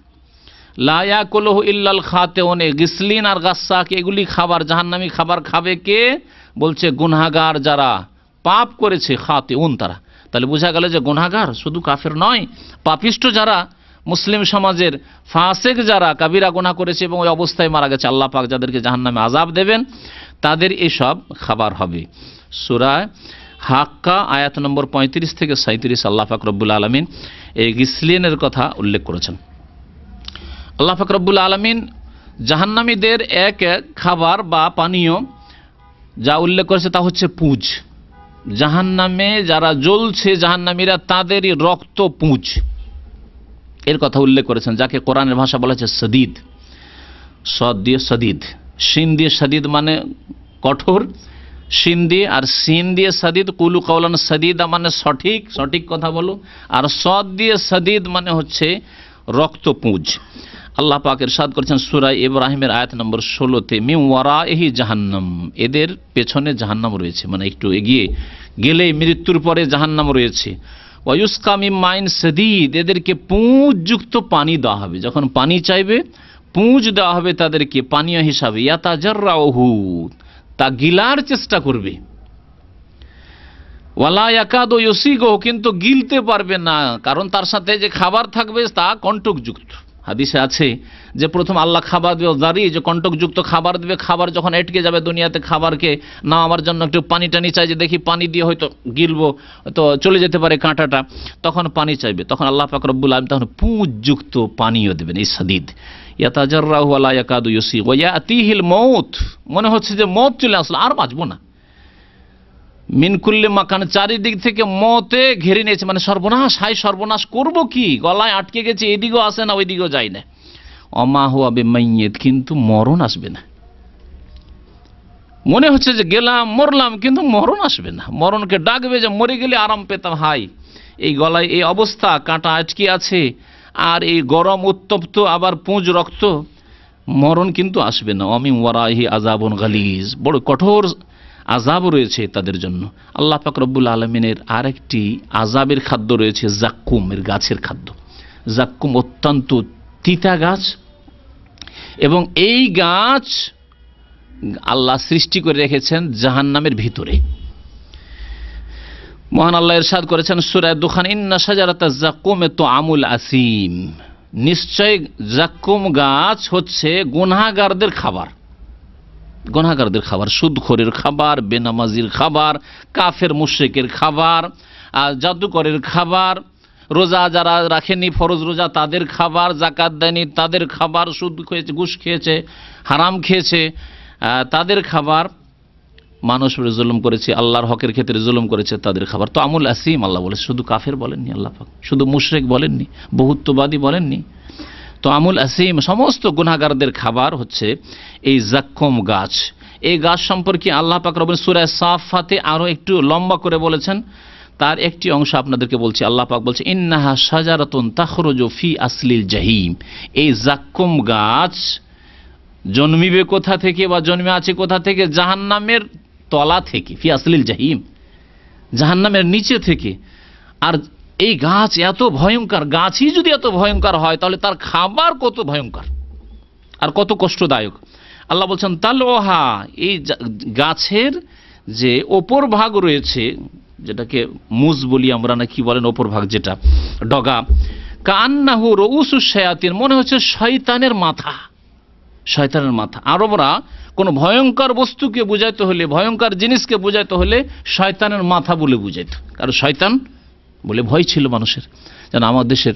লায়া কলহ ইল্লাল খাতে অনে গিসলিন আর গাছাক এগুলি খাবার জাহান্নামি খাবার খাবে কে বলছে গুনাগার যারা পাপ করেছে খাতে উন তারা তাহলে বোঝা গেল যে গুনাগার শুধু কাফের নয় পাপিষ্ট যারা মুসলিম সমাজের ফাঁসেক যারা কাবিরা গোনা করেছে এবং ওই অবস্থায় মারা গেছে আল্লাহ পাক যাদেরকে জাহান্নামে আজাব দেবেন তাদের এসব খাবার হবে সুরায় হাক্কা আয়াত নম্বর পঁয়ত্রিশ থেকে সাঁত্রিশ আল্লাহ পাক রব্বুল আলমিন এই গিসলিনের কথা উল্লেখ করেছেন আল্লাহ ফাকরবুল আলমিন জাহান্নামীদের এক খাবার বা পানীয় যা উল্লেখ করেছে তা হচ্ছে পুঁজ জাহান্নামে যারা জ্বলছে জাহান্নামীরা তাদেরই রক্ত পুঁজ এর কথা উল্লেখ করেছেন যাকে কোরআনের ভাষা বলেছে সদিদ সদ দিয়ে সদিদ সিন দিয়ে সদিদ মানে কঠোর সিন দিয়ে আর সিন দিয়ে সদিদ কুলু কৌলান সদিদা মানে সঠিক সঠিক কথা বলো আর সদ দিয়ে সদিদ মানে হচ্ছে রক্ত পুঁজ আল্লাহ পাকের সাদ করেছেন সুরাই ইব্রাহিমের আয়াত নম্বর ষোলোতে মি ওয়ারা এহি জাহান্নাম এদের পেছনে জাহান্নাম রয়েছে মানে একটু এগিয়ে গেলে মৃত্যুর পরে জাহান্নাম রয়েছে ওয়ুসকামি মাইন সদিদ এদেরকে পুঁজযুক্ত পানি দেওয়া হবে যখন পানি চাইবে পুঁজ দেওয়া হবে তাদেরকে পানীয় হিসাবে ইয়াতা জার্রাহু তা গিলার চেষ্টা করবে ওয়ালা একাদ ইউসিগো কিন্তু গিলতে পারবে না কারণ তার সাথে যে খাবার থাকবে তা কণ্টকযুক্ত হাদিসে আছে যে প্রথম আল্লাহ খাবার দেবে দাঁড়িয়ে যে কণ্টকযুক্ত খাবার দেবে খাবার যখন এটকে যাবে দুনিয়াতে খাবারকে না আমার জন্য একটু পানি টানি চাই যে দেখি পানি দিয়ে হয়তো গিলবো তো চলে যেতে পারে কাঁটাটা তখন পানি চাইবে তখন আল্লাহ ফাকরবুল আলম তখন পুঁজযুক্ত পানীয় দেবেন এই সাদিদ ইয়াতাজার রাহু আল্লাহ ইয়াকাদু ইউসি ওয়া ইয়াতিহিল মৌত মনে হচ্ছে যে মত চলে আসলো আর বাঁচবো না মিনকুল্লে মাকান চারিদিক থেকে মতে ঘেরে নিয়েছে মানে সর্বনাশ হাই সর্বনাশ করব কি গলায় আটকে গেছে এদিকেও আসে না ওইদিকেও যায় না অমা হবে মাইয়েদ কিন্তু মরণ আসবে না মনে হচ্ছে যে গেলাম মরলাম কিন্তু মরণ আসবে না মরণকে ডাকবে যে মরে গেলে আরাম পেতাম হাই এই গলায় এই অবস্থা কাঁটা আটকে আছে আর এই গরম উত্তপ্ত আবার পুঁজ রক্ত মরণ কিন্তু আসবে না অমি ওয়ারাহি আজাবন গালিজ বড় কঠোর আজাবও রয়েছে তাদের জন্য আল্লাহ পাকরবুল আলমিনের আরেকটি আজাবের খাদ্য রয়েছে জাক্কুমের গাছের খাদ্য জাক্কুম অত্যন্ত তিতা গাছ এবং এই গাছ আল্লাহ সৃষ্টি করে রেখেছেন জাহান নামের ভিতরে মহান আল্লাহ ইরশাদ করেছেন সুরায় দুখান ইন্না সাজারাতা এ তো আমুল আসিম নিশ্চয় জাক্কুম গাছ হচ্ছে গুনাগারদের খাবার গণাগারদের খাবার সুদখরের খাবার বেনামাজির খাবার কাফের মুশ্রেকের খাবার জাদুকরের খাবার রোজা যারা রাখেনি ফরজ রোজা তাদের খাবার জাকাত দেয়নি তাদের খাবার সুদ খেয়েছে ঘুষ খেয়েছে হারাম খেয়েছে তাদের খাবার মানুষ জুলুম করেছে আল্লাহর হকের ক্ষেত্রে জুলুম করেছে তাদের খাবার তো আমুল আসিম আল্লাহ বলে শুধু কাফের বলেননি আল্লাহ শুধু মুশরেক বলেননি বহুত্ববাদী বলেননি তো আমুল আসিম সমস্ত গুনাগারদের খাবার হচ্ছে এই জাক্কম গাছ এই গাছ সম্পর্কে আল্লাহ পাকরবেন সুরায় সাফাতে আরও একটু লম্বা করে বলেছেন তার একটি অংশ আপনাদেরকে বলছি আল্লাহ পাক বলছে ইন্নাহা সাজারাতুন তাহরজো ফি আসলিল জাহিম এই জাক্কুম গাছ জন্মিবে কোথা থেকে বা জন্মে আছে কোথা থেকে জাহান্নামের তলা থেকে ফি আসলিল জাহিম জাহান্নামের নিচে থেকে আর এই গাছ এত ভয়ঙ্কর গাছই যদি এত ভয়ঙ্কর হয় তাহলে তার খাবার কত ভয়ঙ্কর আর কত কষ্টদায়ক আল্লাহ বলছেন তালোহা এই গাছের যে ওপর ভাগ রয়েছে যেটাকে মুজ বলি আমরা না কি বলেন ওপর ভাগ যেটা ডগা কান্নাহু রৌসু শয়াতিন মনে হচ্ছে শয়তানের মাথা শয়তানের মাথা আরবরা কোনো ভয়ঙ্কর বস্তুকে বুঝাইতে হলে ভয়ঙ্কর জিনিসকে বুঝাইতে হলে শয়তানের মাথা বলে বুঝাইত কারণ শয়তান বলে ভয় ছিল মানুষের যেন আমার দেশের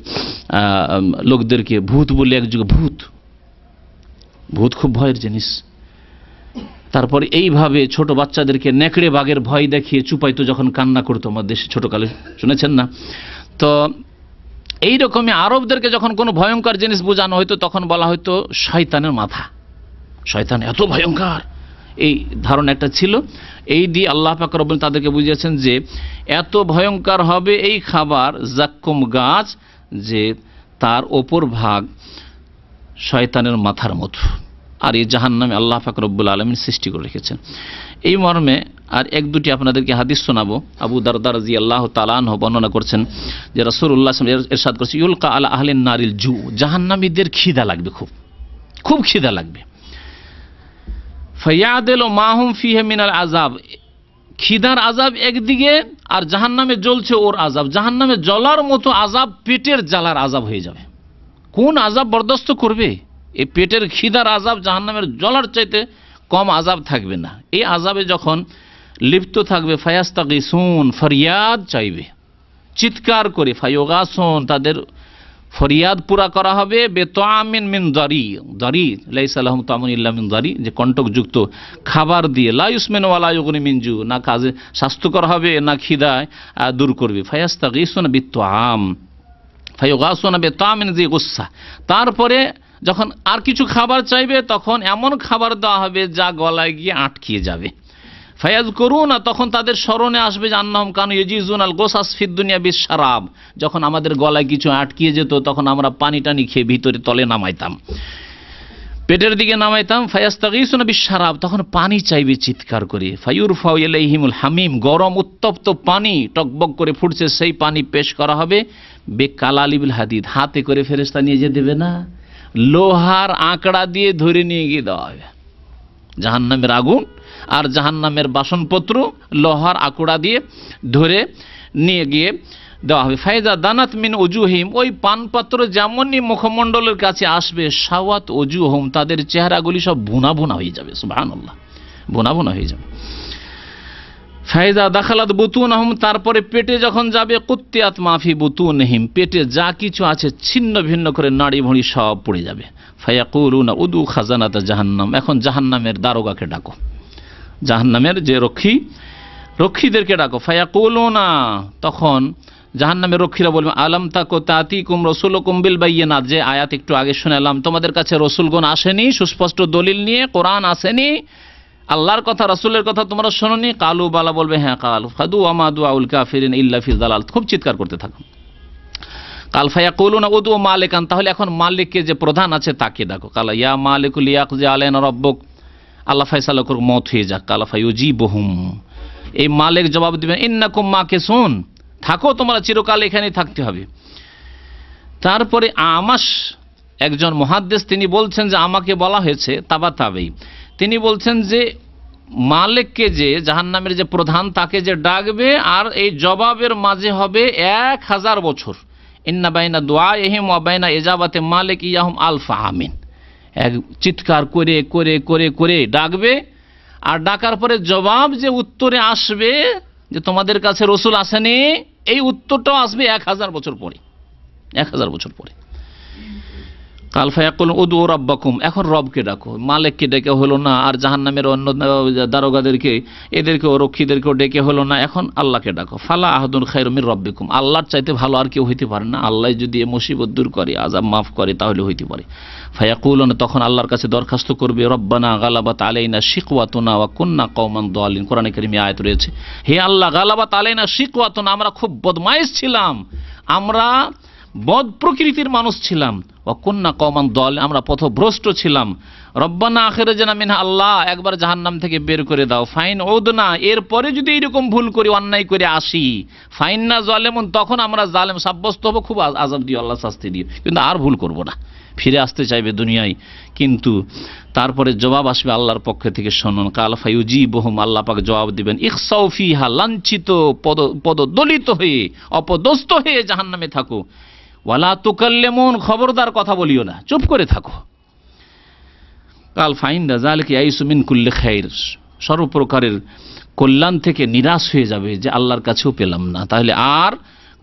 লোকদেরকে ভূত বলে এক যুগে ভূত ভূত খুব ভয়ের জিনিস তারপর এইভাবে ছোট বাচ্চাদেরকে নেকড়ে বাঘের ভয় দেখিয়ে চুপাইতো যখন কান্না করতো আমার দেশে ছোটোকালে শুনেছেন না তো এই রকমই আরবদেরকে যখন কোনো ভয়ঙ্কর জিনিস বোঝানো হইতো তখন বলা হইতো শয়তানের মাথা শয়তান এত ভয়ঙ্কর এই ধারণা একটা ছিল এই দিয়ে আল্লাহ বলে তাদেরকে বুঝিয়েছেন যে এত ভয়ঙ্কর হবে এই খাবার জাক্কুম গাছ যে তার ওপর ভাগ শয়তানের মাথার মতো আর এই জাহান নামে আল্লাহ ফাকরবুল আলমিন সৃষ্টি করে রেখেছেন এই মর্মে আর এক দুটি আপনাদেরকে হাদিস শোনাবো আবু দারদার জি আল্লাহ তালান বর্ণনা করছেন যে রসুল উল্লাহ এরশাদ করছে ইউলকা আলা আহলেন নারিল জু জাহান্নামীদের খিদা লাগবে খুব খুব খিদা লাগবে ফয়াদেল মাহম ফিহে মিনাল আজাব খিদার আজাব একদিকে আর জাহান নামে জ্বলছে ওর আজাব জাহান নামে জ্বলার মতো আজাব পেটের জ্বালার আজাব হয়ে যাবে কোন আজাব বরদাস্ত করবে এ পেটের খিদার আজাব জাহান নামের জ্বলার চাইতে কম আজাব থাকবে না এই আজাবে যখন লিপ্ত থাকবে ফায়াস্তাকি সুন ফরিয়াদ চাইবে চিৎকার করে ফায়োগাসন তাদের ফরিয়াদ পুরা করা হবে বেতামিন মিন জারি জারি লাইসালাহম তামুন ইল্লা মিন দরি যে কণ্টকযুক্ত খাবার দিয়ে লাইসমেন ওয়ালায়গুনি মিনজু না কাজে স্বাস্থ্যকর হবে না খিদায় দূর করবে ফায়াস্তা গিসোনা বিত্তাম ফায়ুগাসুন বেতোয়ামিন জি গুসা তারপরে যখন আর কিছু খাবার চাইবে তখন এমন খাবার দেওয়া হবে যা গলায় গিয়ে আটকিয়ে যাবে ফায়াজ করুন তখন তাদের স্মরণে আসবে যে আন্নাহম কানু ইজিজুন আল গোসাস ফিদ্দুনিয়া বিশ্বারাব যখন আমাদের গলায় কিছু আটকিয়ে যেত তখন আমরা পানি টানি খেয়ে ভিতরে তলে নামাইতাম পেটের দিকে নামাইতাম ফায়াস্তাগিসুন বিশ্বারাব তখন পানি চাইবে চিৎকার করে ফায়ুর ফাউলাইহিমুল হামিম গরম উত্তপ্ত পানি টকবক করে ফুটছে সেই পানি পেশ করা হবে বে কালালিবুল হাদিদ হাতে করে ফেরেস্তা নিয়ে যেতে দেবে না লোহার আঁকড়া দিয়ে ধরে নিয়ে গিয়ে দেওয়া হবে জাহান্নামের আগুন আর জাহান্নামের বাসনপত্র লোহার আকুড়া দিয়ে ধরে নিয়ে গিয়ে দেওয়া হবে ফায়দা দানাত মিন অজুহিম ওই পানপাত্র যেমনই মুখমণ্ডলের কাছে আসবে সাওয়াত অজু হোম তাদের চেহারাগুলি সব ভুনা ভুনা হয়ে যাবে সুবাহ ভুনা ভুনা হয়ে যাবে ফাইজা দাখালাত বুতুন আহম তারপরে পেটে যখন যাবে কুত্তিয়াত মাফি বুতুন হিম পেটে যা কিছু আছে ছিন্ন ভিন্ন করে নাড়ি ভড়ি সব পড়ে যাবে ফায়াকুরুনা উদু তা জাহান্নাম এখন জাহান্নামের দারোগাকে ডাকো জাহান্নামের যে রক্ষী রক্ষীদেরকে ডাকো ফায়াকুলুনা তখন জাহান্নামের রক্ষীরা বলবে আলম তাকো তাতি কুম রসুল ও কুম্বিল বাইয়ে না যে আয়াত একটু আগে শুনে এলাম তোমাদের কাছে রসুলগণ আসেনি সুস্পষ্ট দলিল নিয়ে কোরআন আসেনি আল্লাহর কথা রাসুলের কথা তোমরা শোনি কালু বালা বলবে হ্যাঁ কালু ফাদু আমাদু আউল কাফিরিন ইল্লা দালাল খুব চিৎকার করতে থাকুন কালফায়া কলুন উদু মালিকান তাহলে এখন মালিককে যে প্রধান আছে তাকে দেখো কালা ইয়া মালিকুল ইয়াক যে আলেন রব্বক আল্লাহ ফাইসাল করুক মত হয়ে যাক কালাফাই জি বহুম এই মালিক জবাব দিবেন ইন্নাকুম মাকে শোন থাকো তোমরা চিরকাল এখানেই থাকতে হবে তারপরে আমাস একজন মহাদ্দেশ তিনি বলছেন যে আমাকে বলা হয়েছে তাবা তাবেই তিনি বলছেন যে মালিককে যে জাহান্নামের যে প্রধান তাকে যে ডাকবে আর এই জবাবের মাঝে হবে এক হাজার বছর ইন্না বাইনা দোয়া এহিম বাইনা এজাবাতে মালিক ইয়াহম আলফা আমিন এক চিৎকার করে করে করে করে ডাকবে আর ডাকার পরে জবাব যে উত্তরে আসবে যে তোমাদের কাছে রসুল আসেনি এই উত্তরটাও আসবে এক হাজার বছর পরে এক হাজার বছর পরে কালফায়াকুল উদু রব্বাকুম এখন রবকে ডাকো মালেককে ডেকে হলো না আর জাহান নামের অন্য দারোগাদেরকে এদেরকেও রক্ষীদেরকেও ডেকে হলো না এখন আল্লাহকে ডাকো ফালা খাই খায়রমির রব্বিকুম আল্লাহর চাইতে ভালো আর কেউ হইতে পারে না আল্লাহ যদি এ মুসিবত দূর করে আজাব মাফ করে তাহলে হইতে পারে ফায়াকুলন তখন আল্লাহর কাছে দরখাস্ত করবে রব্বানা গালাবাত আলাইনা শিকওয়াতোনা ওয়া কুন্না কৌমান দোয়ালিন কোরআন করিমি আয়াত রয়েছে হে আল্লাহ গালাবাত আলাইনা শিকওয়াতোনা আমরা খুব বদমাইশ ছিলাম আমরা বদ প্রকৃতির মানুষ ছিলাম অকন্যা কমান দল আমরা পথভ্রষ্ট ছিলাম রব্বানা আখেরে যেন মিনহা আল্লাহ একবার জাহান্নাম থেকে বের করে দাও ফাইন ওদ না এরপরে যদি এরকম ভুল করি অন্যায় করে আসি ফাইন না জলেমন তখন আমরা জালেম সাব্যস্ত হবো খুব আজাব দিও আল্লাহ শাস্তি দিও কিন্তু আর ভুল করব না ফিরে আসতে চাইবে দুনিয়ায় কিন্তু তারপরে জবাব আসবে আল্লাহর পক্ষ থেকে শোনন কাল ফাইউজি বহুম আল্লাহ পাক জবাব দিবেন হা লাঞ্ছিত পদ পদদলিত হয়ে অপদস্ত হয়ে জাহান্নামে থাকো ওয়ালা তুকাল্লেমন খবরদার কথা বলিও না চুপ করে থাকো কাল ফাইন দা জাল কি আইসুমিন কুল্লে খাইর সর্বপ্রকারের কল্যাণ থেকে নিরাশ হয়ে যাবে যে আল্লাহর কাছেও পেলাম না তাহলে আর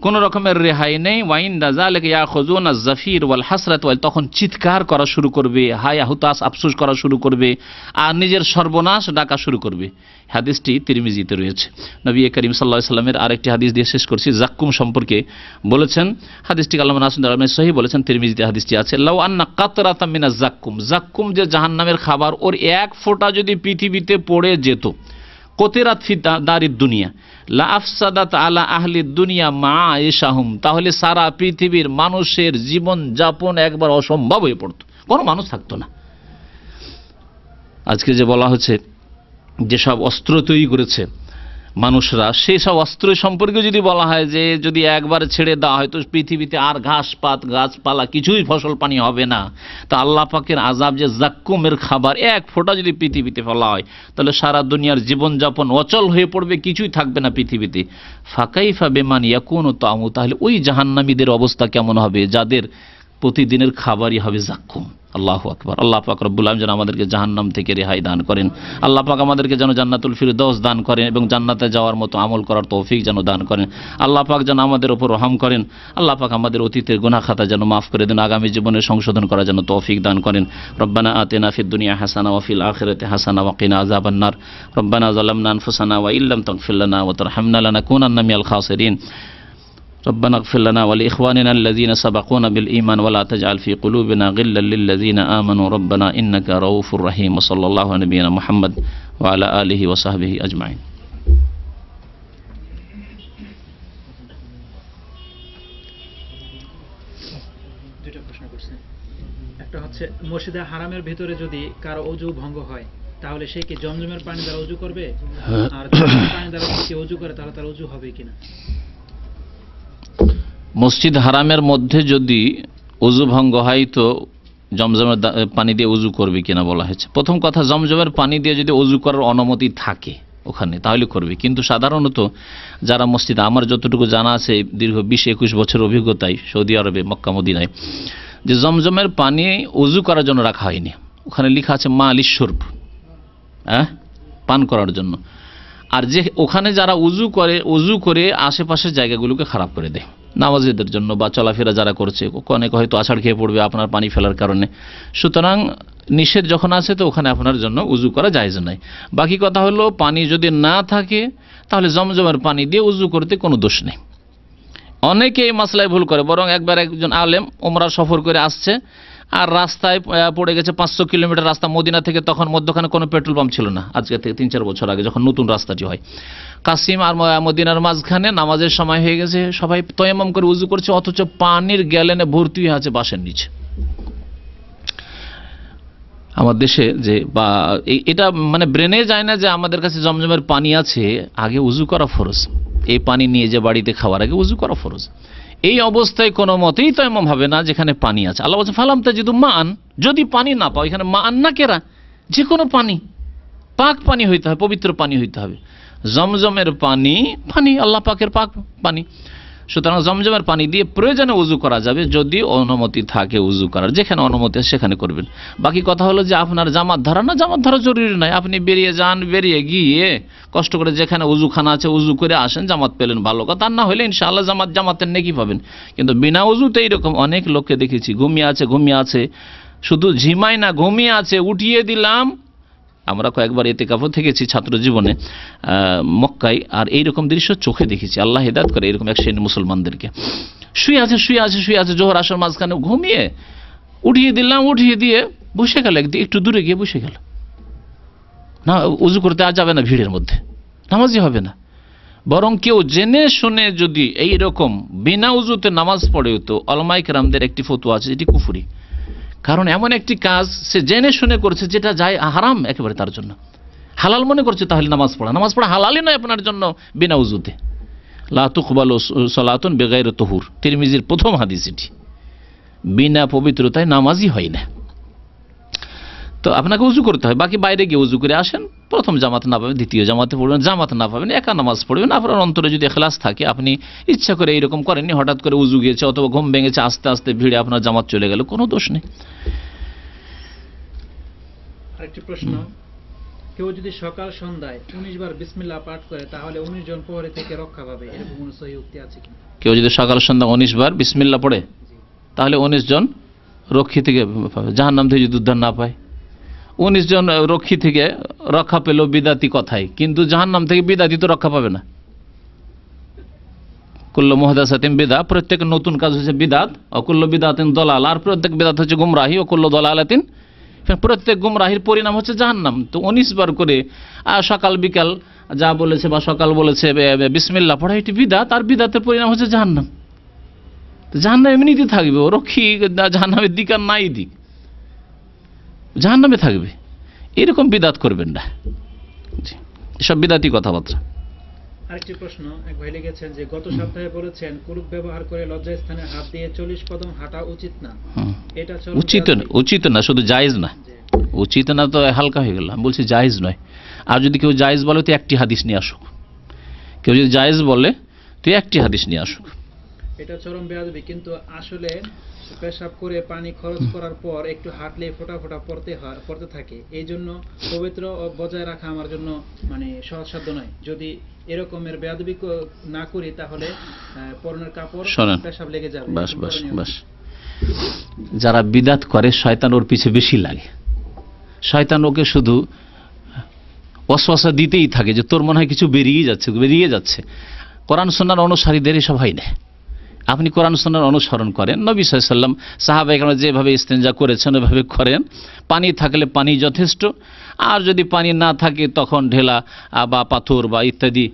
কোনো রকমের রেহাই নেই ওয়াইন রাজালেক ইয়া খজুন জাফির ওয়াল হাসরাত ওয়াল তখন চিৎকার করা শুরু করবে হায় আহুতাস আফসুস করা শুরু করবে আর নিজের সর্বনাশ ডাকা শুরু করবে হাদিসটি তিরমিজিতে রয়েছে নবী করিম সাল্লাহ সাল্লামের আরেকটি হাদিস দিয়ে শেষ করছি জাক্কুম সম্পর্কে বলেছেন হাদিসটি আল্লাহ নাসুদ্দালামে সহি বলেছেন তিরমিজিতে হাদিসটি আছে লাউ আন্না তামিনা জাক্কুম জাক্কুম যে জাহান্নামের খাবার ওর এক ফোঁটা যদি পৃথিবীতে পড়ে যেত কোতেরাত ফি দারিদ দুনিয়া লাফসাদাত আলা আহলি দুনিয়া মা এসাহুম তাহলে সারা পৃথিবীর মানুষের জীবন যাপন একবার অসম্ভব হয়ে পড়ত কোনো মানুষ থাকতো না আজকে যে বলা হচ্ছে যেসব অস্ত্র তৈরি করেছে মানুষরা সেই সব অস্ত্র সম্পর্কে যদি বলা হয় যে যদি একবার ছেড়ে দেওয়া হয়তো পৃথিবীতে আর ঘাসপাত গাছপালা কিছুই ফসল পানি হবে না তা আল্লাহ পাকের আজাব যে জাক্কুমের খাবার এক ফোঁটা যদি পৃথিবীতে ফেলা হয় তাহলে সারা দুনিয়ার জীবনযাপন অচল হয়ে পড়বে কিছুই থাকবে না পৃথিবীতে ফাঁকাই ফা বেমান কোনো তামু তাহলে ওই জাহান্নামীদের অবস্থা কেমন হবে যাদের প্রতিদিনের খাবারই হবে জাক্ষুম আল্লাহ আকবর আল্লাহ পাক আলম যেন আমাদেরকে জাহান্নাম থেকে রেহাই দান করেন আল্লাহ পাক আমাদেরকে যেন জান্নাতুল ফিরদৌস দান করেন এবং জান্নাতে যাওয়ার মতো আমল করার তৌফিক যেন দান করেন আল্লাহ পাক যেন আমাদের ওপর রহম করেন আল্লাহ পাক আমাদের অতীতের গুনা খাতা যেন মাফ করে দেন আগামী জীবনে সংশোধন করা যেন তৌফিক দান করেন রব্বানা আতেনা দুনিয়া হাসানা ওয়াফিল আখিরাতে হাসানা ওয়াকিনা আজাবান্নার রব্বানা জালামনা ফুসানা ওয়া ইল্লাম তাগফির লানা ওয়া তারহামনা লানাকুনান্না মিনাল খাসিরিন ربنا اغفر لنا ولإخواننا الذين سبقونا بالإيمان ولا تجعل في قلوبنا غلا للذين آمنوا ربنا إنك رؤوف رحيم وصلى الله على نبينا محمد وعلى آله وصحبه أجمعين একটা হচ্ছে মসজিদে হারামের ভেতরে যদি কারো অজু ভঙ্গ হয় তাহলে সে কি জমজমের পানি দ্বারা অজু করবে আর পানি দ্বারা সে অজু করে তাহলে তার অজু হবে কিনা মসজিদ হারামের মধ্যে যদি উজু ভঙ্গ হয় তো জমজমের পানি দিয়ে উজু করবে কিনা বলা হয়েছে প্রথম কথা জমজমের পানি দিয়ে যদি উজু করার অনুমতি থাকে ওখানে তাহলে করবে কিন্তু সাধারণত যারা মসজিদ আমার যতটুকু জানা আছে দীর্ঘ বিশ একুশ বছর অভিজ্ঞতায় সৌদি আরবে মদিনায় যে জমজমের পানি উজু করার জন্য রাখা হয়নি ওখানে লেখা আছে মা আলিস্বরূপ হ্যাঁ পান করার জন্য আর যে ওখানে যারা উজু করে উজু করে আশেপাশের জায়গাগুলোকে খারাপ করে দেয় নামাজিদের জন্য বা চলাফেরা যারা করছে অনেক হয়তো আছাড় খেয়ে পড়বে আপনার পানি ফেলার কারণে সুতরাং নিষেধ যখন আছে তো ওখানে আপনার জন্য উজু করা যায় নাই বাকি কথা হলো পানি যদি না থাকে তাহলে জমজমের পানি দিয়ে উজু করতে কোনো দোষ নেই অনেকে এই মাসলায় ভুল করে বরং একবার একজন আলেম ওমরা সফর করে আসছে আর রাস্তায় পড়ে গেছে পাঁচশো কিলোমিটার রাস্তা মদিনা থেকে তখন মধ্যখানে কোনো পেট্রোল পাম্প ছিল না আজকে থেকে তিন চার বছর আগে যখন নতুন রাস্তাটি হয় কাসিম আর মদিনার মাঝখানে নামাজের সময় হয়ে গেছে সবাই তয়মাম করে উজু করছে অথচ পানির গ্যালেনে ভর্তি হয়ে আছে বাসের নিচে আমার দেশে যে বা এটা মানে ব্রেনে যায় না যে আমাদের কাছে জমজমের পানি আছে আগে উজু করা ফরজ এই পানি নিয়ে যে বাড়িতে খাওয়ার আগে উজু করা ফরজ এই অবস্থায় কোনো মতেই তো এমন হবে না যেখানে পানি আছে আল্লাহ বলছে ফালাম তাজিদু মা আন যদি পানি না পাও এখানে মা আন না কেরা যে কোনো পানি পাক পানি হইতে হবে পবিত্র পানি হইতে হবে জমজমের পানি পানি আল্লাহ পাকের পাক পানি সুতরাং জমজমের পানি দিয়ে প্রয়োজনে উজু করা যাবে যদি অনুমতি থাকে উজু করার যেখানে অনুমতি সেখানে করবেন বাকি কথা হলো যে আপনার জামাত ধরা না জামাত ধরা জরুরি নয় আপনি বেরিয়ে যান বেরিয়ে গিয়ে কষ্ট করে যেখানে উজুখানা আছে উজু করে আসেন জামাত পেলেন ভালো কথা না হলে ইনশাআল্লাহ জামাত জামাতের নেকি পাবেন কিন্তু বিনা উজুতে এইরকম অনেক লোককে দেখেছি ঘুমিয়ে আছে ঘুমিয়ে আছে শুধু ঝিমাই না ঘুমিয়ে আছে উঠিয়ে দিলাম আমরা কয়েকবার এতে কাপড় থেকেছি ছাত্র জীবনে মক্কায় আর এইরকম দৃশ্য চোখে দেখেছি আল্লাহ হেদাত করে এরকম এক শ্রেণী মুসলমানদেরকে শুয়ে আছে শুয়ে আছে শুয়ে আছে জোহর আসার মাঝখানে ঘুমিয়ে উঠিয়ে দিলাম উঠিয়ে দিয়ে বসে গেল একদিন একটু দূরে গিয়ে বসে গেল না উজু করতে আর যাবে না ভিড়ের মধ্যে নামাজই হবে না বরং কেউ জেনে শুনে যদি এই রকম বিনা উজুতে নামাজ পড়েও তো অলমাইক রামদের একটি ফতুয়া আছে যেটি কুফুরি কারণ এমন একটি কাজ সে জেনে শুনে করছে যেটা যায় হারাম একেবারে তার জন্য হালাল মনে করছে তাহলে নামাজ পড়া নামাজ পড়া হালালই নয় আপনার জন্য বিনা উজুতে লাতুকবাল সলাতন বেগাইর তহুর তিরমিজির প্রথম হাদিস এটি বিনা পবিত্রতায় নামাজই হয় না তো আপনাকে উজু করতে হয় বাকি বাইরে গিয়ে উজু করে আসেন প্রথম জামাত না পাবেন দ্বিতীয় জামাতে পড়বেন জামাত না পাবেন একা নামাজ পড়বেন আপনার অন্তরে যদি এখলাস থাকে আপনি ইচ্ছা করে এইরকম করেননি হঠাৎ করে উজু গিয়েছে অথবা ঘুম ভেঙেছে আস্তে আস্তে ভিড়ে আপনার জামাত চলে গেল কোনো দোষ নেই প্রশ্ন কেউ যদি সকাল সন্ধ্যায় উনিশ বার বিসমিল্লা পাঠ করে তাহলে উনিশ জন প্রহরে থেকে রক্ষা পাবে এরকম কেউ যদি সকাল সন্ধ্যা উনিশ বার বিসমিল্লা পড়ে তাহলে উনিশ জন রক্ষী থেকে পাবে যাহার নাম থেকে যদি উদ্ধার না পায় উনিশ জন রক্ষী থেকে রক্ষা পেল বিদাতি কথাই কিন্তু জাহান্নাম থেকে বিদাতি তো রক্ষা পাবে না কুল্ল সাতিম বিদা প্রত্যেক নতুন কাজ হচ্ছে বিদাত অকুল্ল বিদাতিন দলাল আর প্রত্যেক বিদাত হচ্ছে গুমরাহি অকুল্ল আতিন প্রত্যেক গুমরাহির পরিণাম হচ্ছে জাহান্নাম তো উনিশ বার করে সকাল বিকাল যা বলেছে বা সকাল বলেছে বিসমিল্লা পড়া এটি বিদাত আর বিদাতের পরিণাম হচ্ছে জাহান্নাম জাহান্নাম এমনিতে থাকবে রক্ষী জাহান্নামের দিক আর নাই দিক নামে থাকবে এরকম বিদাত করবেন না সব বিদাতি কথাবার্তা আরেকটি প্রশ্ন এক ভাই লিখেছেন যে গত সপ্তাহে বলেছেন ব্যবহার করে লজ্জা স্থানে হাত দিয়ে চল্লিশ কদম হাঁটা উচিত না এটা উচিত উচিত না শুধু জায়েজ না উচিত না তো হালকা হয়ে গেলাম বলছি জায়েজ নয় আর যদি কেউ জায়েজ বলে তো একটি হাদিস নিয়ে আসুক কেউ যদি জায়েজ বলে তুই একটি হাদিস নিয়ে আসুক এটা চরম বেয়াদবি কিন্তু আসলে পেশাব করে পানি খরচ করার পর একটু হাঁটলে ফোটা ফোটা পড়তে হয় পড়তে থাকে এই জন্য পবিত্র বজায় রাখা আমার জন্য মানে সহজসাধ্য নয় যদি এরকমের বেয়াদবি না করি তাহলে পরনের কাপড় পেশাব লেগে যাবে বাস বাস বাস যারা বিদাত করে শয়তান ওর পিছে বেশি লাগে শয়তান ওকে শুধু অশ্বাসা দিতেই থাকে যে তোর মনে হয় কিছু বেরিয়ে যাচ্ছে বেরিয়ে যাচ্ছে কোরআন সোনার অনুসারীদের এসব হয় না আপনি কোরআন সোনার অনুসরণ করেন নবী সাল্লাম সাহাবা যেভাবে ইস্তেঞ্জা করেছেন ওইভাবে করেন পানি থাকলে পানি যথেষ্ট আর যদি পানি না থাকে তখন ঢেলা বা পাথর বা ইত্যাদি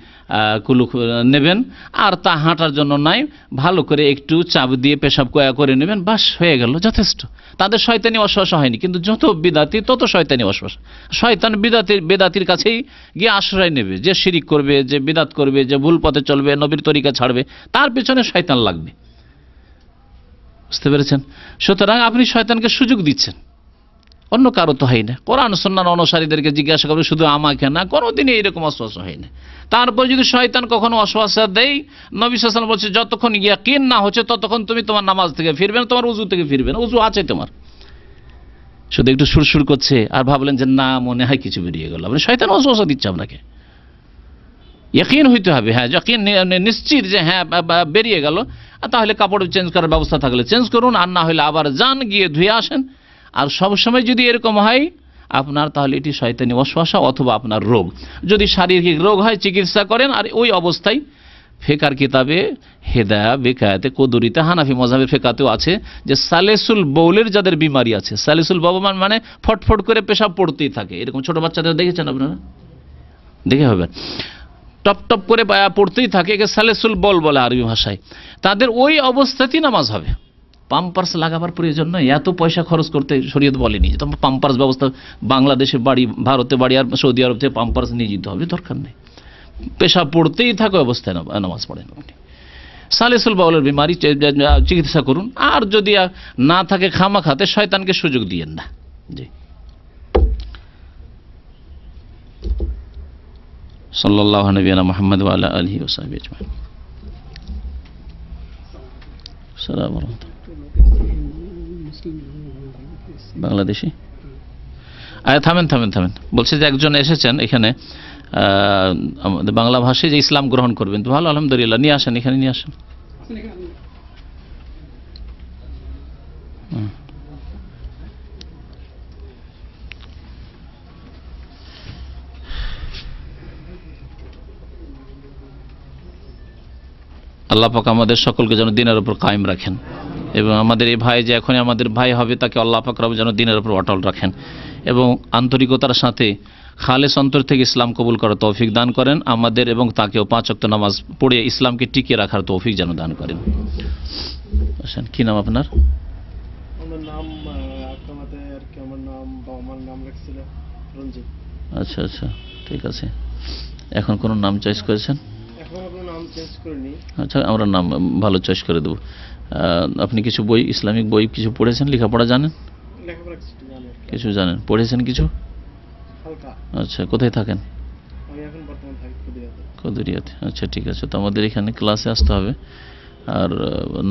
কুলু নেবেন আর তা হাঁটার জন্য নাই ভালো করে একটু চাপ দিয়ে পেশাব কয়া করে নেবেন বাস হয়ে গেল যথেষ্ট তাদের শয়তানি অশ্বাস হয়নি কিন্তু যত বিদাতি তত শয়তানি অশ্বাস শয়তান বিদাতির বেদাতির কাছেই গিয়ে আশ্রয় নেবে যে শিরিক করবে যে বিদাত করবে যে ভুল পথে চলবে নবীর তরিকা ছাড়বে তার পেছনে শয়তান লাগবে বুঝতে পেরেছেন সুতরাং আপনি শয়তানকে সুযোগ দিচ্ছেন অন্য কারো তো হয় না কোরআন সন্ন্যান অনুসারীদেরকে জিজ্ঞাসা করবে শুধু আমাকে না কোনোদিনই এইরকম অশ্বাস হয় না তারপর যদি শয়তান কখনো অশ্বাসা দেয় নবী শাসন বলছে যতক্ষণ কেন না হচ্ছে ততক্ষণ তুমি তোমার নামাজ থেকে ফিরবে না তোমার উজু থেকে ফিরবে না উজু আছে তোমার শুধু একটু সুরসুর করছে আর ভাবলেন যে না মনে হয় কিছু বেরিয়ে গেল আপনি শয়তান অশ্বাসা দিচ্ছে আপনাকে ইয়কিন হইতে হবে হ্যাঁ যকিন নিশ্চিত যে হ্যাঁ বেরিয়ে গেল আর তাহলে কাপড় চেঞ্জ করার ব্যবস্থা থাকলে চেঞ্জ করুন আর না হলে আবার যান গিয়ে ধুয়ে আসেন আর সবসময় যদি এরকম হয় আপনার তাহলে এটি শয়তানি অশ্বাসা অথবা আপনার রোগ যদি শারীরিক রোগ হয় চিকিৎসা করেন আর ওই অবস্থায় ফেকার কিতাবে হেদায়া বেকায়াতে কদুরিতে হানাফি মজাবের ফেকাতেও আছে যে সালেসুল বৌলের যাদের বিমারি আছে সালেসুল বাবমান মানে ফটফট করে পেশাব পড়তেই থাকে এরকম ছোট বাচ্চাদের দেখেছেন আপনারা দেখে হবে টপ টপ করে পড়তেই থাকে একে সালেসুল বল বলে আরবি ভাষায় তাদের ওই অবস্থাতেই নামাজ হবে পাম্পার্স লাগাবার প্রয়োজন নয় এত পয়সা খরচ করতে শরীয়ত বলেনি তো পাম্পার্স ব্যবস্থা বাংলাদেশে বাড়ি ভারতে বাড়ি আর সৌদি আরব থেকে পাম্পার্স নিয়ে যেতে হবে দরকার নেই পেশা পড়তেই থাকো অবস্থায় নামাজ পড়েন আপনি সালেসুল বাউলের বিমারি চিকিৎসা করুন আর যদি না থাকে খামা খাতে শয়তানকে সুযোগ দিয়েন না জি সাল্লাহ নবীনা মোহাম্মদ আলহি ওসাহ সালাম বাংলাদেশি আয় থামেন থামেন থামেন বলছে যে একজন এসেছেন এখানে আমাদের বাংলা ভাষায় যে ইসলাম গ্রহণ করবেন ভালো আলহামদুলিল্লাহ নিয়ে আসেন এখানে নিয়ে আসেন আল্লাহ পাক আমাদের সকলকে যেন দিনের উপর কায়েম রাখেন এবং আমাদের এই ভাই যে এখনই আমাদের ভাই হবে তাকে আল্লাহ ফাকরাব যেন দিনের ওপর অটল রাখেন এবং আন্তরিকতার সাথে খালেস অন্তর থেকে ইসলাম কবুল করার তৌফিক দান করেন আমাদের এবং তাকেও পাঁচ অক্ত নামাজ পড়ে ইসলামকে টিকিয়ে রাখার তৌফিক যেন দান করেন কি নাম আপনার আচ্ছা আচ্ছা ঠিক আছে এখন কোনো নাম চয়েস করেছেন আচ্ছা আমরা নাম ভালো চয়েস করে দেবো আপনি কিছু বই ইসলামিক বই কিছু পড়েছেন লেখাপড়া জানেন কিছু জানেন পড়েছেন কিছু আচ্ছা কোথায় থাকেন কদুরিয়াতে আচ্ছা ঠিক আছে তো আমাদের এখানে ক্লাসে আসতে হবে আর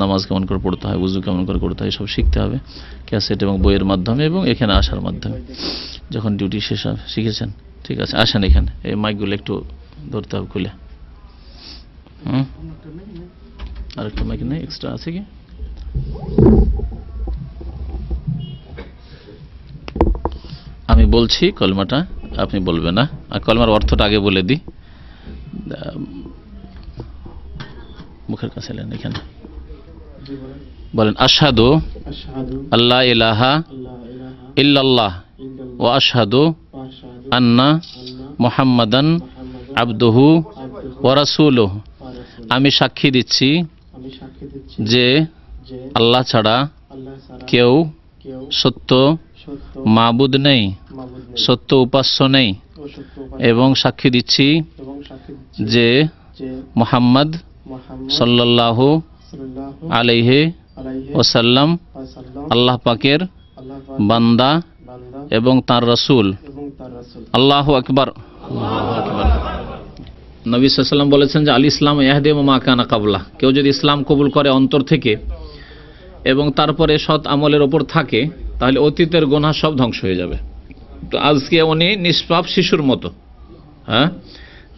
নামাজ কেমন করে পড়তে হয় উজু কেমন করে করতে হয় সব শিখতে হবে ক্যাসেট এবং বইয়ের মাধ্যমে এবং এখানে আসার মাধ্যমে যখন ডিউটি শেষ হবে শিখেছেন ঠিক আছে আসেন এখানে এই মাইকগুলো একটু ধরতে হবে খুলে আরেকটা মাইক নেই এক্সট্রা আছে কি আমি বলছি কলমাটা আপনি বলবেন না আর কলমার অর্থটা আগে বলে দিই মুখের কাছে এলেন এখানে বলেন আশহাদু আল্লাহ ইলাহা ইল্লাল্লাহ ও আশহাদু আন্না মোহাম্মদন আব্দুহু ওয়া আমি সাক্ষী দিচ্ছি যে আল্লাহ ছাড়া কেউ সত্য মাবুদ নেই সত্য উপাস্য নেই এবং সাক্ষী দিচ্ছি যে মোহাম্মদ সাল্লাহ আলাইহে ওসাল্লাম আল্লাহ পাকের বান্দা এবং তার রসুল আল্লাহ আকবর আল্লাহ আকবর নবী সাল্লাম বলেছেন যে আল ইসলাম ইয়াহদে মা কানা কাবলা কেউ যদি ইসলাম কবুল করে অন্তর থেকে এবং তারপরে সৎ আমলের ওপর থাকে তাহলে অতীতের গোনা সব ধ্বংস হয়ে যাবে তো আজকে উনি নিষ্পাপ শিশুর মতো হ্যাঁ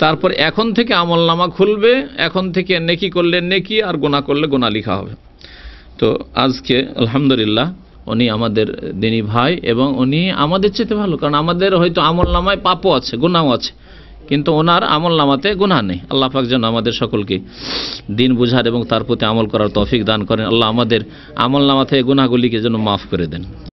তারপর এখন থেকে আমল নামা খুলবে এখন থেকে নেকি করলে নেকি আর গোনা করলে গোনা লিখা হবে তো আজকে আলহামদুলিল্লাহ উনি আমাদের দিনী ভাই এবং উনি আমাদের চেতে ভালো কারণ আমাদের হয়তো আমল নামায় পাপও আছে গোনাও আছে কিন্তু ওনার আমল নামাতে গুনা নেই আল্লাহ পাক যেন আমাদের সকলকে দিন বুঝার এবং তার প্রতি আমল করার তৌফিক দান করেন আল্লাহ আমাদের আমল নামাতে গুনাগুলিকে যেন মাফ করে দেন